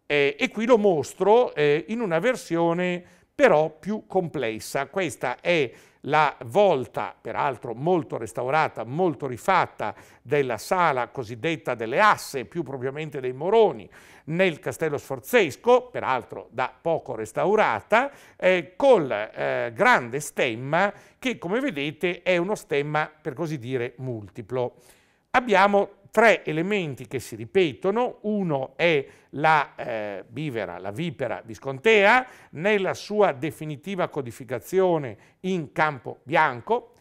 Eh, e qui lo mostro eh, in una versione però più complessa. Questa è la volta, peraltro molto restaurata, molto rifatta, della sala cosiddetta delle asse, più propriamente dei Moroni, nel Castello Sforzesco, peraltro da poco restaurata, eh, col eh, grande stemma che, come vedete, è uno stemma, per così dire, multiplo. Abbiamo tre elementi che si ripetono, uno è la eh, bivera, la vipera viscontea, nella sua definitiva codificazione in campo bianco,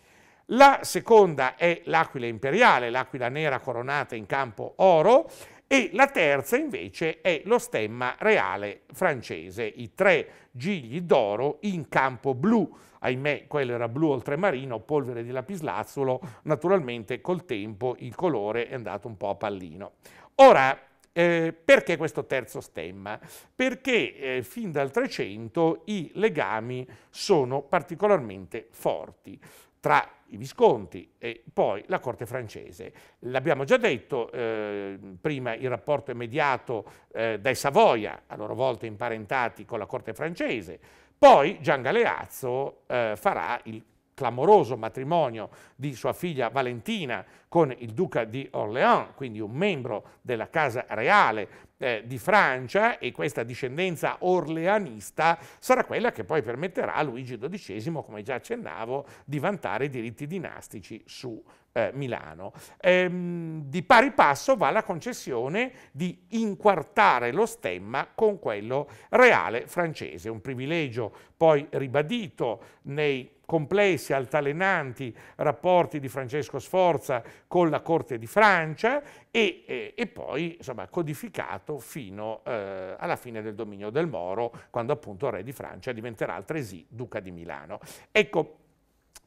la seconda è l'aquila imperiale, l'aquila nera coronata in campo oro, e la terza invece è lo stemma reale francese, i tre gigli d'oro in campo blu, ahimè quello era blu oltremarino, polvere di lapislazzolo, naturalmente col tempo il colore è andato un po' a pallino. Ora, eh, perché questo terzo stemma? Perché eh, fin dal 300 i legami sono particolarmente forti tra i Visconti e poi la corte francese. L'abbiamo già detto, eh, prima il rapporto è mediato eh, dai Savoia, a loro volta imparentati con la corte francese, poi Gian Galeazzo eh, farà il clamoroso matrimonio di sua figlia Valentina con il duca di Orléans, quindi un membro della casa reale eh, di Francia e questa discendenza orleanista sarà quella che poi permetterà a Luigi XII, come già accennavo, di vantare i diritti dinastici su eh, Milano. Ehm, di pari passo va la concessione di inquartare lo stemma con quello reale francese, un privilegio poi ribadito nei complessi, altalenanti rapporti di Francesco Sforza con la Corte di Francia e, e, e poi insomma, codificato fino eh, alla fine del dominio del Moro, quando appunto re di Francia diventerà altresì duca di Milano. Ecco,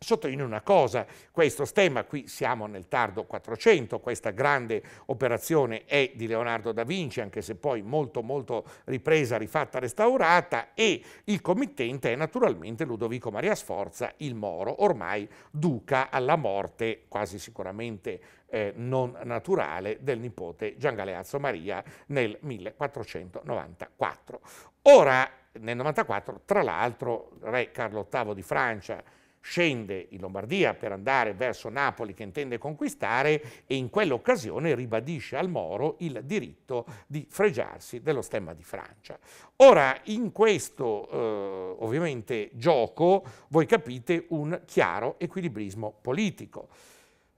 Sottolineo una cosa, questo stemma, qui siamo nel tardo 400, questa grande operazione è di Leonardo da Vinci, anche se poi molto molto ripresa, rifatta, restaurata, e il committente è naturalmente Ludovico Maria Sforza, il Moro, ormai duca alla morte, quasi sicuramente eh, non naturale, del nipote Gian Galeazzo Maria nel 1494. Ora, nel 94, tra l'altro, re Carlo VIII di Francia, scende in Lombardia per andare verso Napoli che intende conquistare e in quell'occasione ribadisce al Moro il diritto di fregiarsi dello stemma di Francia. Ora, in questo eh, ovviamente gioco voi capite un chiaro equilibrismo politico.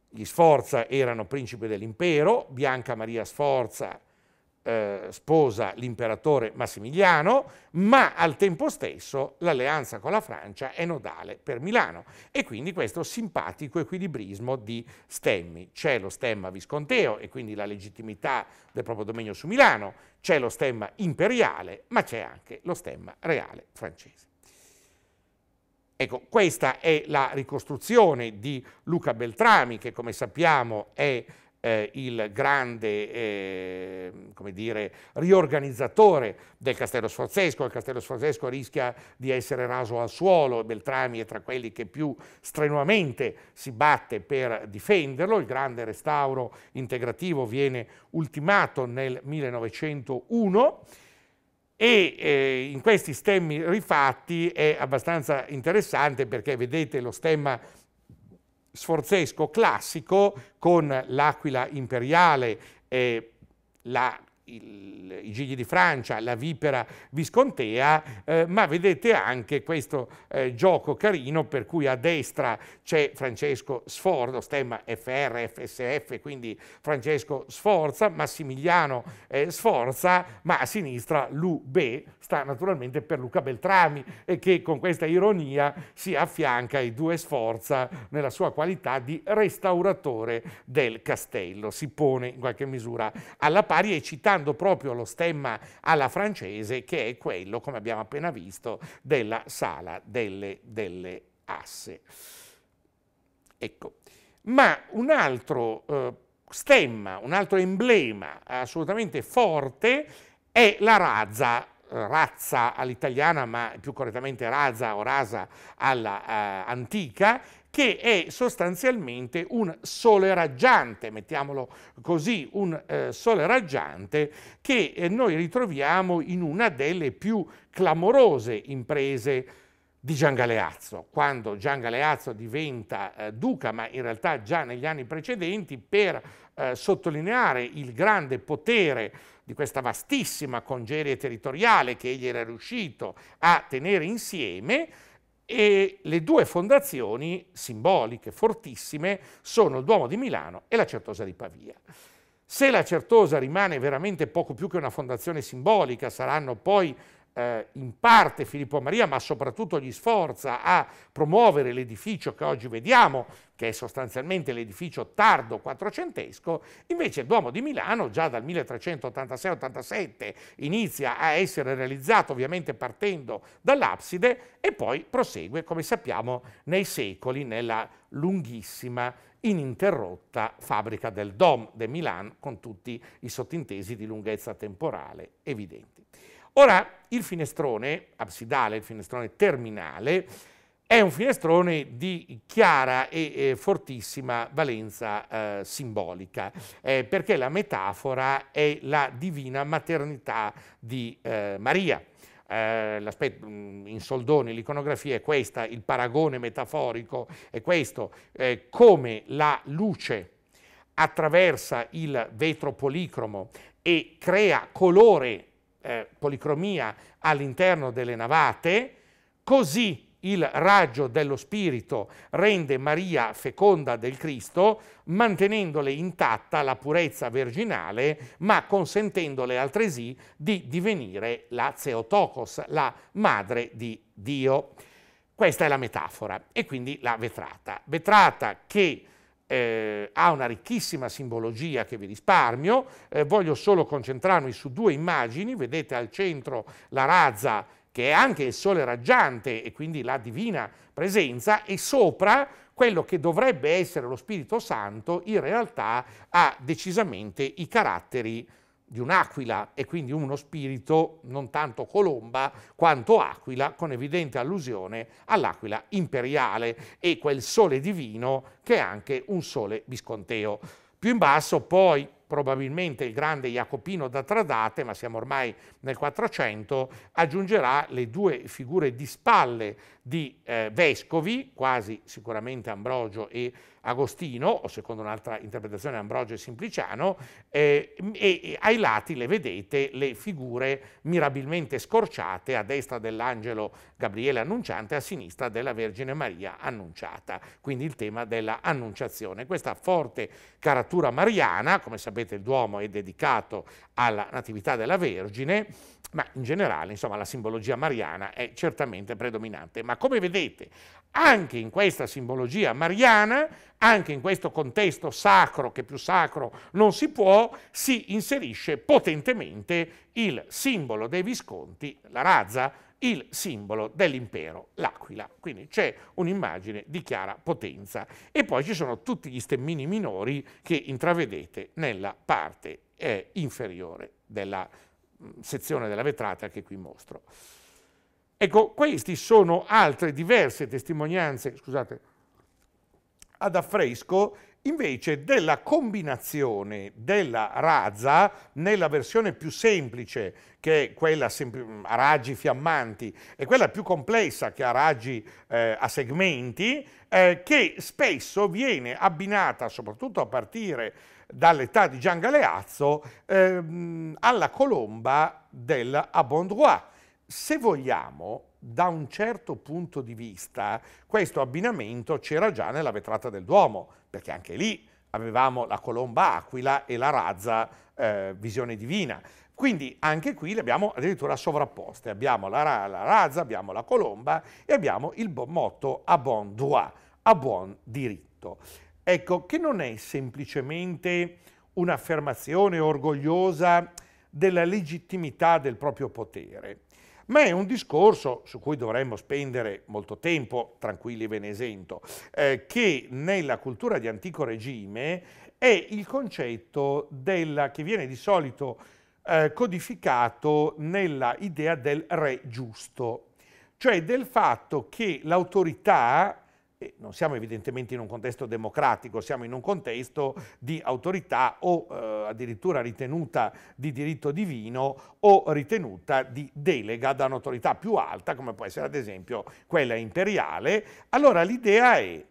Gli Sforza erano principi dell'impero, Bianca Maria Sforza eh, sposa l'imperatore Massimiliano, ma al tempo stesso l'alleanza con la Francia è nodale per Milano e quindi questo simpatico equilibrismo di stemmi. C'è lo stemma visconteo e quindi la legittimità del proprio dominio su Milano, c'è lo stemma imperiale, ma c'è anche lo stemma reale francese. Ecco, questa è la ricostruzione di Luca Beltrami che come sappiamo è eh, il grande eh, dire, riorganizzatore del Castello Sforzesco. Il Castello Sforzesco rischia di essere raso al suolo, Beltrami è tra quelli che più strenuamente si batte per difenderlo. Il grande restauro integrativo viene ultimato nel 1901 e eh, in questi stemmi rifatti è abbastanza interessante perché vedete lo stemma sforzesco classico con l'aquila imperiale e la il, i Gigli di Francia, la Vipera Viscontea, eh, ma vedete anche questo eh, gioco carino per cui a destra c'è Francesco Sforzo, stemma FR, FSF, quindi Francesco Sforza, Massimiliano eh, Sforza, ma a sinistra Lu sta naturalmente per Luca Beltrami e eh, che con questa ironia si affianca ai due Sforza nella sua qualità di restauratore del castello. Si pone in qualche misura alla pari e citando guardando proprio lo stemma alla francese che è quello, come abbiamo appena visto, della sala delle, delle asse. Ecco. Ma un altro eh, stemma, un altro emblema assolutamente forte è la razza razza all'italiana, ma più correttamente razza o rasa all'antica, eh, che è sostanzialmente un sole raggiante, mettiamolo così, un eh, sole raggiante che eh, noi ritroviamo in una delle più clamorose imprese di Gian Galeazzo, quando Gian Galeazzo diventa eh, duca, ma in realtà già negli anni precedenti, per eh, sottolineare il grande potere di questa vastissima congerie territoriale che egli era riuscito a tenere insieme, e le due fondazioni simboliche, fortissime, sono il Duomo di Milano e la Certosa di Pavia. Se la Certosa rimane veramente poco più che una fondazione simbolica, saranno poi eh, in parte Filippo Maria, ma soprattutto gli sforza a promuovere l'edificio che oggi vediamo, che è sostanzialmente l'edificio tardo quattrocentesco, invece il Duomo di Milano già dal 1386-87 inizia a essere realizzato ovviamente partendo dall'abside e poi prosegue, come sappiamo, nei secoli nella lunghissima ininterrotta fabbrica del Dom de Milan con tutti i sottintesi di lunghezza temporale evidenti. Ora, il finestrone absidale, il finestrone terminale, è un finestrone di chiara e eh, fortissima valenza eh, simbolica, eh, perché la metafora è la divina maternità di eh, Maria. Eh, mm, in soldoni l'iconografia è questa, il paragone metaforico è questo, eh, come la luce attraversa il vetro policromo e crea colore eh, policromia all'interno delle navate, così il raggio dello Spirito rende Maria feconda del Cristo, mantenendole intatta la purezza virginale, ma consentendole altresì di divenire la Zeotokos, la madre di Dio. Questa è la metafora e quindi la vetrata. Vetrata che eh, ha una ricchissima simbologia che vi risparmio, eh, voglio solo concentrarmi su due immagini, vedete al centro la razza che è anche il sole raggiante e quindi la divina presenza e sopra quello che dovrebbe essere lo Spirito Santo in realtà ha decisamente i caratteri di un'aquila e quindi uno spirito non tanto colomba quanto aquila con evidente allusione all'aquila imperiale e quel sole divino che è anche un sole visconteo. Più in basso poi probabilmente il grande Jacopino da Tradate, ma siamo ormai nel 400, aggiungerà le due figure di spalle di eh, vescovi, quasi sicuramente Ambrogio e Agostino, o secondo un'altra interpretazione Ambrogio e Simpliciano, eh, e, e ai lati le vedete le figure mirabilmente scorciate a destra dell'angelo Gabriele Annunciante, a sinistra della Vergine Maria Annunciata, quindi il tema dell'Annunciazione. Questa forte caratura mariana, come sapete, sapete il Duomo è dedicato alla Natività della Vergine, ma in generale insomma, la simbologia mariana è certamente predominante. Ma come vedete, anche in questa simbologia mariana, anche in questo contesto sacro, che più sacro non si può, si inserisce potentemente il simbolo dei Visconti, la razza, il simbolo dell'impero, l'aquila. Quindi c'è un'immagine di chiara potenza. E poi ci sono tutti gli stemmini minori che intravedete nella parte eh, inferiore della mh, mm, sezione della vetrata che qui mostro. Ecco, queste sono altre diverse testimonianze, scusate, ad affresco invece della combinazione della razza nella versione più semplice che è quella a raggi fiammanti e quella più complessa che ha raggi eh, a segmenti eh, che spesso viene abbinata soprattutto a partire dall'età di Gian Galeazzo ehm, alla colomba dell'Abondrois. Se vogliamo, da un certo punto di vista questo abbinamento c'era già nella vetrata del Duomo, perché anche lì avevamo la colomba aquila e la razza eh, visione divina. Quindi anche qui le abbiamo addirittura sovrapposte, abbiamo la, la razza, abbiamo la colomba e abbiamo il motto a bon droit, a buon diritto. Ecco, che non è semplicemente un'affermazione orgogliosa della legittimità del proprio potere, ma è un discorso su cui dovremmo spendere molto tempo, tranquilli ve ne esento, eh, che nella cultura di antico regime è il concetto della, che viene di solito eh, codificato nella idea del re giusto, cioè del fatto che l'autorità non siamo evidentemente in un contesto democratico, siamo in un contesto di autorità o eh, addirittura ritenuta di diritto divino o ritenuta di delega da un'autorità più alta, come può essere ad esempio quella imperiale. Allora l'idea è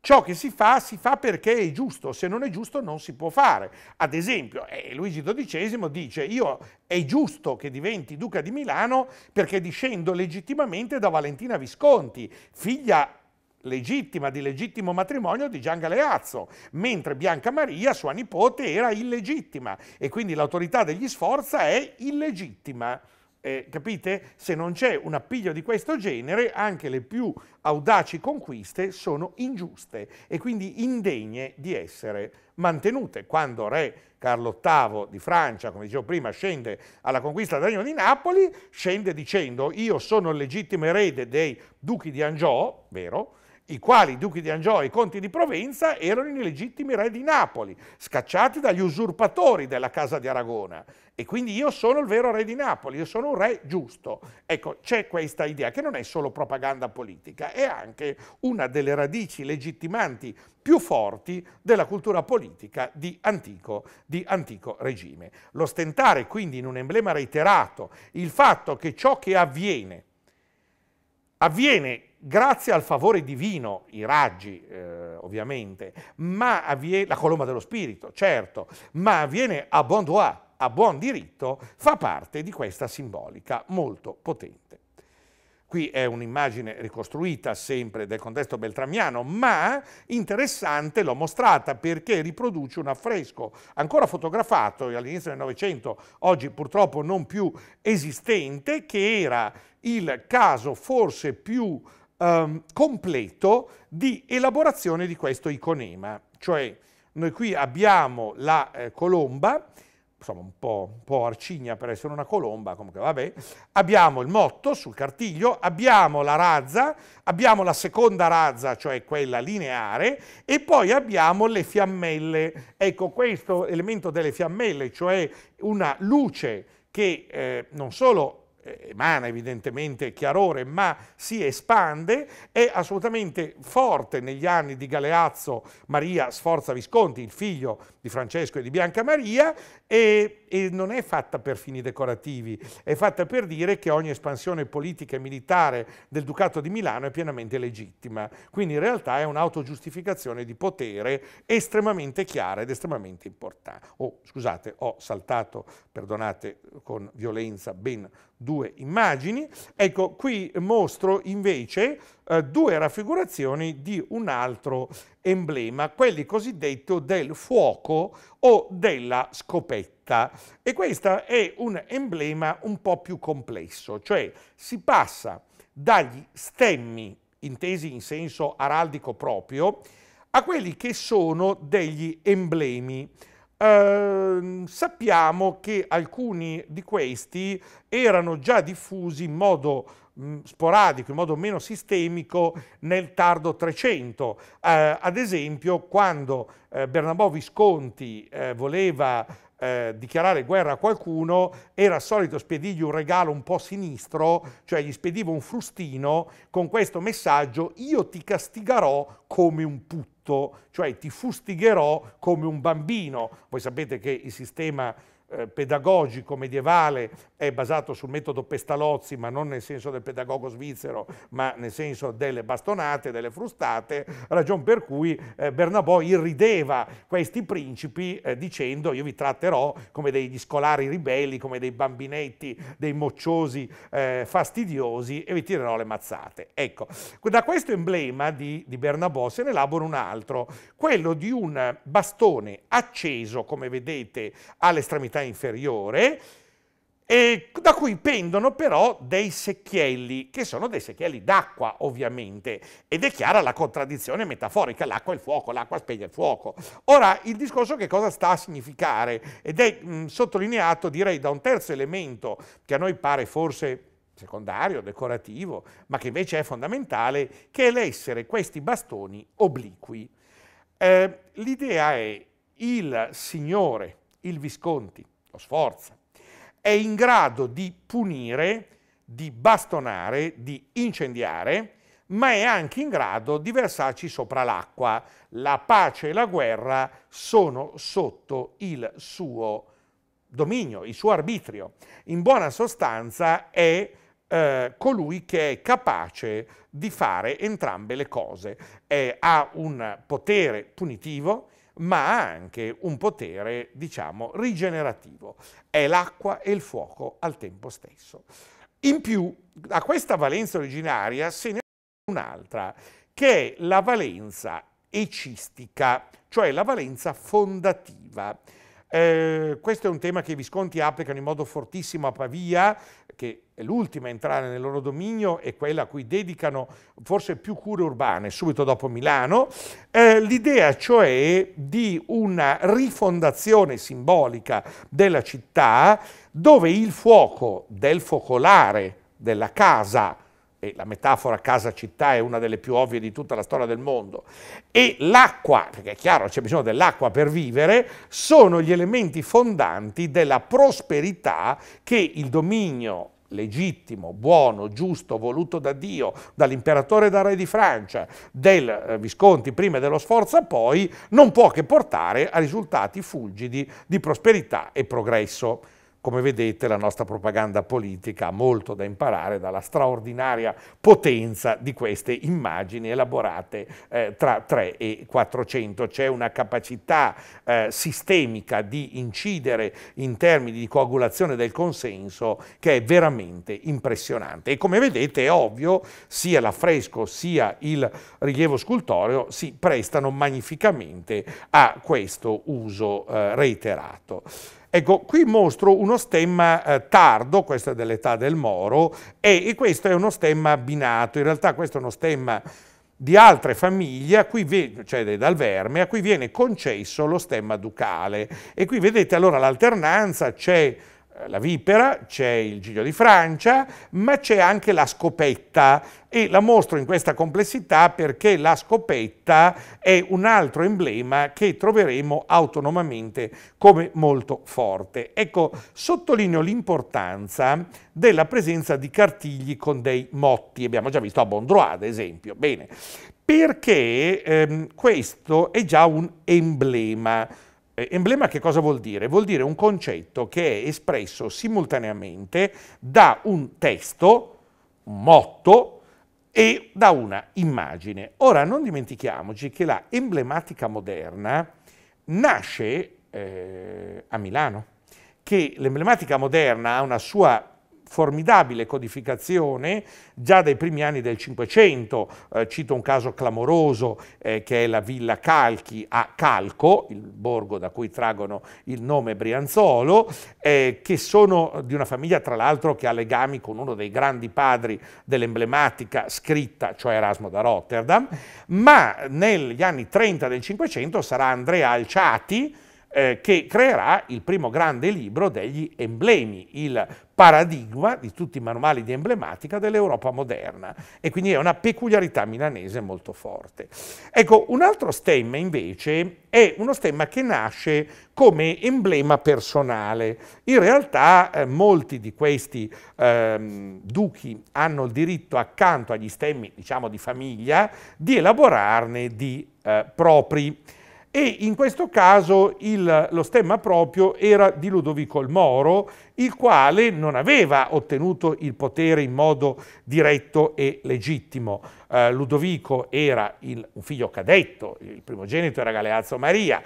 ciò che si fa si fa perché è giusto, se non è giusto non si può fare. Ad esempio, eh, Luigi XII dice io è giusto che diventi duca di Milano perché discendo legittimamente da Valentina Visconti, figlia legittima, di legittimo matrimonio di Gian Galeazzo, mentre Bianca Maria, sua nipote, era illegittima e quindi l'autorità degli Sforza è illegittima. Eh, capite? Se non c'è un appiglio di questo genere, anche le più audaci conquiste sono ingiuste e quindi indegne di essere mantenute. Quando re Carlo VIII di Francia, come dicevo prima, scende alla conquista del Regno di Napoli, scende dicendo io sono il legittimo erede dei duchi di Angiò, vero? i quali, duchi di Angioia e conti di Provenza, erano i legittimi re di Napoli, scacciati dagli usurpatori della casa di Aragona. E quindi io sono il vero re di Napoli, io sono un re giusto. Ecco, c'è questa idea che non è solo propaganda politica, è anche una delle radici legittimanti più forti della cultura politica di antico, di antico regime. L'ostentare quindi in un emblema reiterato il fatto che ciò che avviene avviene grazie al favore divino, i raggi eh, ovviamente, ma avviene, la colomba dello spirito, certo, ma avviene a bon droit, a buon diritto, fa parte di questa simbolica molto potente. Qui è un'immagine ricostruita sempre del contesto beltramiano, ma interessante, l'ho mostrata perché riproduce un affresco ancora fotografato all'inizio del Novecento, oggi purtroppo non più esistente, che era il caso forse più um, completo di elaborazione di questo iconema. Cioè noi qui abbiamo la eh, colomba, insomma un po', un po', arcigna per essere una colomba, comunque vabbè, abbiamo il motto sul cartiglio, abbiamo la razza, abbiamo la seconda razza, cioè quella lineare, e poi abbiamo le fiammelle. Ecco, questo elemento delle fiammelle, cioè una luce che eh, non solo eh, emana evidentemente chiarore, ma si espande, è assolutamente forte negli anni di Galeazzo Maria Sforza Visconti, il figlio di Francesco e di Bianca Maria, e e non è fatta per fini decorativi, è fatta per dire che ogni espansione politica e militare del Ducato di Milano è pienamente legittima. Quindi in realtà è un'autogiustificazione di potere estremamente chiara ed estremamente importante. Oh, scusate, ho saltato, perdonate con violenza, ben due immagini. Ecco, qui mostro invece eh, due raffigurazioni di un altro emblema, quelli cosiddetto del fuoco o della scopetta realtà e questo è un emblema un po' più complesso, cioè si passa dagli stemmi intesi in senso araldico proprio a quelli che sono degli emblemi. Eh, sappiamo che alcuni di questi erano già diffusi in modo mm, sporadico, in modo meno sistemico nel tardo 300. Eh, ad esempio, quando eh, Bernabò Visconti eh, voleva eh, dichiarare guerra a qualcuno, era solito spedirgli un regalo un po' sinistro, cioè gli spediva un frustino con questo messaggio io ti castigherò come un puttano cioè ti fustigherò come un bambino. Voi sapete che il sistema eh, pedagogico medievale è basato sul metodo Pestalozzi, ma non nel senso del pedagogo svizzero, ma nel senso delle bastonate, delle frustate, ragion per cui eh, Bernabò irrideva questi principi eh, dicendo io vi tratterò come degli scolari ribelli, come dei bambinetti, dei mocciosi eh, fastidiosi e vi tirerò le mazzate. Ecco, da questo emblema di, di Bernabò se ne elabora un altro altro, quello di un bastone acceso, come vedete, all'estremità inferiore, da cui pendono però dei secchielli, che sono dei secchielli d'acqua ovviamente, ed è chiara la contraddizione metaforica, l'acqua è il fuoco, l'acqua spegne il fuoco. Ora, il discorso che cosa sta a significare? Ed è mh, sottolineato direi da un terzo elemento che a noi pare forse secondario, decorativo, ma che invece è fondamentale, che è l'essere questi bastoni obliqui. Eh, l'idea è il signore, il Visconti, lo Sforza, è in grado di punire, di bastonare, di incendiare, ma è anche in grado di versarci sopra l'acqua. La pace e la guerra sono sotto il suo dominio, il suo arbitrio. In buona sostanza è eh, colui che è capace di fare entrambe le cose. Eh, ha un potere punitivo, ma ha anche un potere, diciamo, rigenerativo. È l'acqua e il fuoco al tempo stesso. In più, a questa valenza originaria se ne è un'altra, che è la valenza ecistica, cioè la valenza fondativa. Eh, questo è un tema che i Visconti applicano in modo fortissimo a Pavia, che è l'ultima a entrare nel loro dominio e quella a cui dedicano forse più cure urbane, subito dopo Milano. Eh, l'idea cioè di una rifondazione simbolica della città dove il fuoco del focolare della casa e la metafora casa-città è una delle più ovvie di tutta la storia del mondo, e l'acqua, perché è chiaro c'è bisogno dell'acqua per vivere, sono gli elementi fondanti della prosperità che il dominio legittimo, buono, giusto, voluto da Dio, dall'imperatore e dal re di Francia, del eh, Visconti prima e dello Sforza poi, non può che portare a risultati fulgidi di prosperità e progresso. Come vedete la nostra propaganda politica ha molto da imparare dalla straordinaria potenza di queste immagini elaborate eh, tra 3 e 400. C'è una capacità eh, sistemica di incidere in termini di coagulazione del consenso che è veramente impressionante. E come vedete è ovvio, sia l'affresco sia il rilievo scultoreo si prestano magnificamente a questo uso eh, reiterato. Ecco, qui mostro uno stemma eh, tardo, questo è dell'età del Moro, e, e questo è uno stemma abbinato, in realtà questo è uno stemma di altre famiglie, a cui, cioè dal verme, a cui viene concesso lo stemma ducale. E qui vedete allora l'alternanza, c'è eh, la vipera, c'è il Giglio di Francia, ma c'è anche la scopetta e la mostro in questa complessità perché la scopetta è un altro emblema che troveremo autonomamente come molto forte. Ecco, sottolineo l'importanza della presenza di cartigli con dei motti, abbiamo già visto a Bondroa ad esempio, Bene, perché ehm, questo è già un emblema eh, emblema che cosa vuol dire? Vuol dire un concetto che è espresso simultaneamente da un testo, un motto e da una immagine. Ora non dimentichiamoci che la emblematica moderna nasce eh, a Milano, che l'emblematica moderna ha una sua formidabile codificazione già dai primi anni del Cinquecento. Eh, cito un caso clamoroso eh, che è la Villa Calchi a Calco, il borgo da cui traggono il nome Brianzolo, eh, che sono di una famiglia tra l'altro che ha legami con uno dei grandi padri dell'emblematica scritta, cioè Erasmo da Rotterdam, ma negli anni 30 del Cinquecento sarà Andrea Alciati, eh, che creerà il primo grande libro degli emblemi, il paradigma di tutti i manuali di emblematica dell'Europa moderna e quindi è una peculiarità milanese molto forte. Ecco, un altro stemma invece è uno stemma che nasce come emblema personale. In realtà eh, molti di questi eh, duchi hanno il diritto accanto agli stemmi, diciamo, di famiglia, di elaborarne di eh, propri e in questo caso il, lo stemma proprio era di Ludovico il Moro, il quale non aveva ottenuto il potere in modo diretto e legittimo. Eh, Ludovico era il, un figlio cadetto, il primogenito era Galeazzo Maria,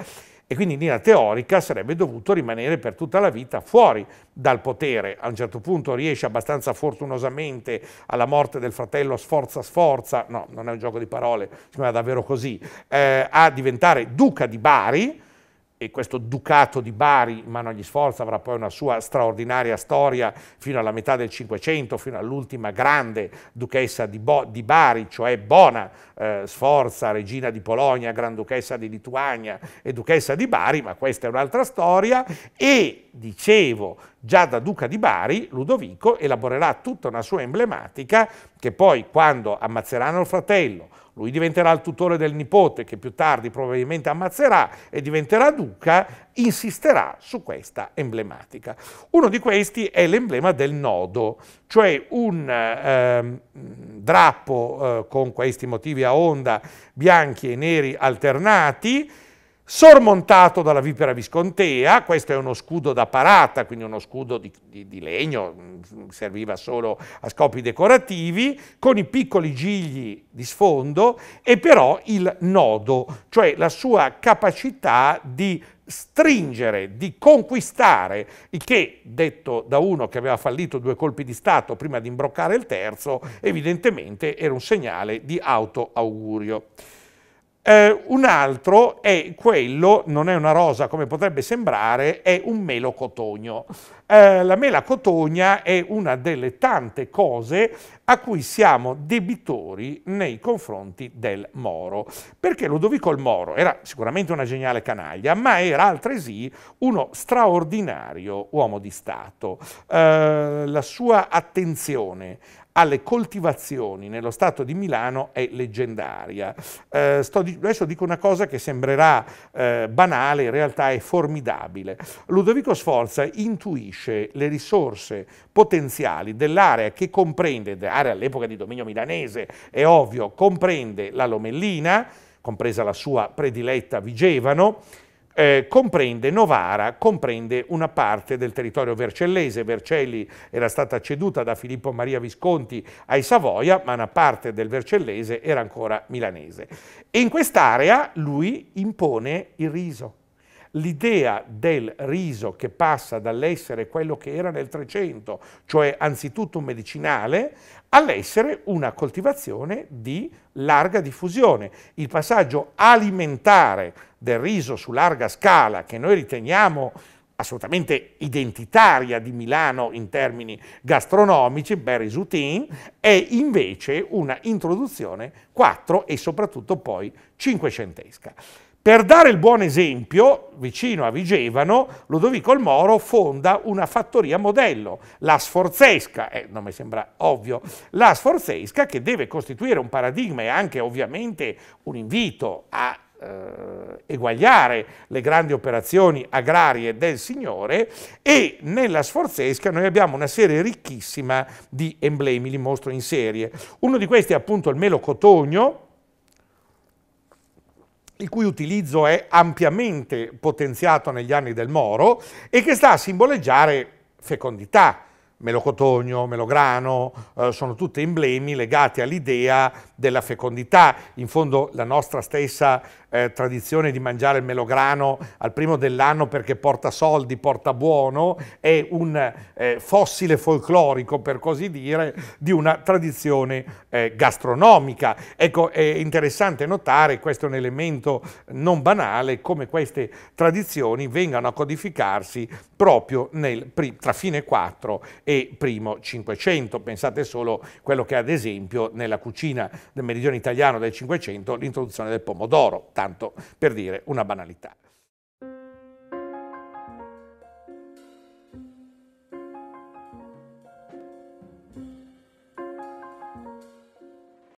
e quindi in linea teorica sarebbe dovuto rimanere per tutta la vita fuori dal potere. A un certo punto riesce abbastanza fortunosamente alla morte del fratello Sforza Sforza, no, non è un gioco di parole, si davvero così, eh, a diventare duca di Bari, e questo ducato di Bari in mano agli Sforza avrà poi una sua straordinaria storia fino alla metà del Cinquecento, fino all'ultima grande duchessa di, Bo, di, Bari, cioè Bona eh, Sforza, regina di Polonia, granduchessa di Lituania e duchessa di Bari, ma questa è un'altra storia e dicevo, già da Duca di Bari, Ludovico elaborerà tutta una sua emblematica che poi quando ammazzeranno il fratello, lui diventerà il tutore del nipote che più tardi probabilmente ammazzerà e diventerà duca, insisterà su questa emblematica. Uno di questi è l'emblema del nodo, cioè un eh, drappo eh, con questi motivi a onda bianchi e neri alternati, sormontato dalla vipera viscontea, questo è uno scudo da parata, quindi uno scudo di, di, di, legno, mm, serviva solo a scopi decorativi, con i piccoli gigli di sfondo e però il nodo, cioè la sua capacità di stringere, di conquistare, il che, detto da uno che aveva fallito due colpi di Stato prima di imbroccare il terzo, evidentemente era un segnale di autoaugurio. Eh, un altro è quello, non è una rosa come potrebbe sembrare, è un melo cotogno. Eh, la mela cotogna è una delle tante cose a cui siamo debitori nei confronti del Moro, perché Ludovico il Moro era sicuramente una geniale canaglia, ma era altresì uno straordinario uomo di Stato. Eh, la sua attenzione alle coltivazioni nello Stato di Milano è leggendaria. Eh, sto, adesso dico una cosa che sembrerà eh, banale, in realtà è formidabile. Ludovico Sforza intuisce le risorse potenziali dell'area che comprende, area all'epoca di dominio milanese, è ovvio, comprende la Lomellina, compresa la sua prediletta Vigevano, eh, comprende Novara, comprende una parte del territorio vercellese. Vercelli era stata ceduta da Filippo Maria Visconti ai Savoia, ma una parte del vercellese era ancora milanese. E in quest'area lui impone il riso. L'idea del riso che passa dall'essere quello che era nel Trecento, cioè anzitutto un medicinale, all'essere una coltivazione di larga diffusione. Il passaggio alimentare del riso su larga scala che noi riteniamo assolutamente identitaria di Milano in termini gastronomici, Barry Zutin, è invece una introduzione 4 e soprattutto poi 5 centesca. Per dare il buon esempio, vicino a Vigevano, Ludovico il Moro fonda una fattoria modello, la Sforzesca, eh, non mi sembra ovvio, la Sforzesca che deve costituire un paradigma e anche ovviamente un invito a eh, eguagliare le grandi operazioni agrarie del Signore e nella Sforzesca noi abbiamo una serie ricchissima di emblemi, li mostro in serie. Uno di questi è appunto il melo cotogno, il cui utilizzo è ampiamente potenziato negli anni del Moro e che sta a simboleggiare fecondità, melocotogno, melograno, eh, sono tutti emblemi legati all'idea della fecondità. In fondo la nostra stessa eh, tradizione di mangiare il melograno al primo dell'anno perché porta soldi, porta buono, è un eh, fossile folclorico, per così dire, di una tradizione eh, gastronomica. Ecco, è interessante notare, questo è un elemento non banale, come queste tradizioni vengano a codificarsi proprio nel, tra fine 4 e primo Cinquecento. Pensate solo quello che ad esempio nella cucina del meridione italiano del Cinquecento l'introduzione del pomodoro, tanto per dire una banalità.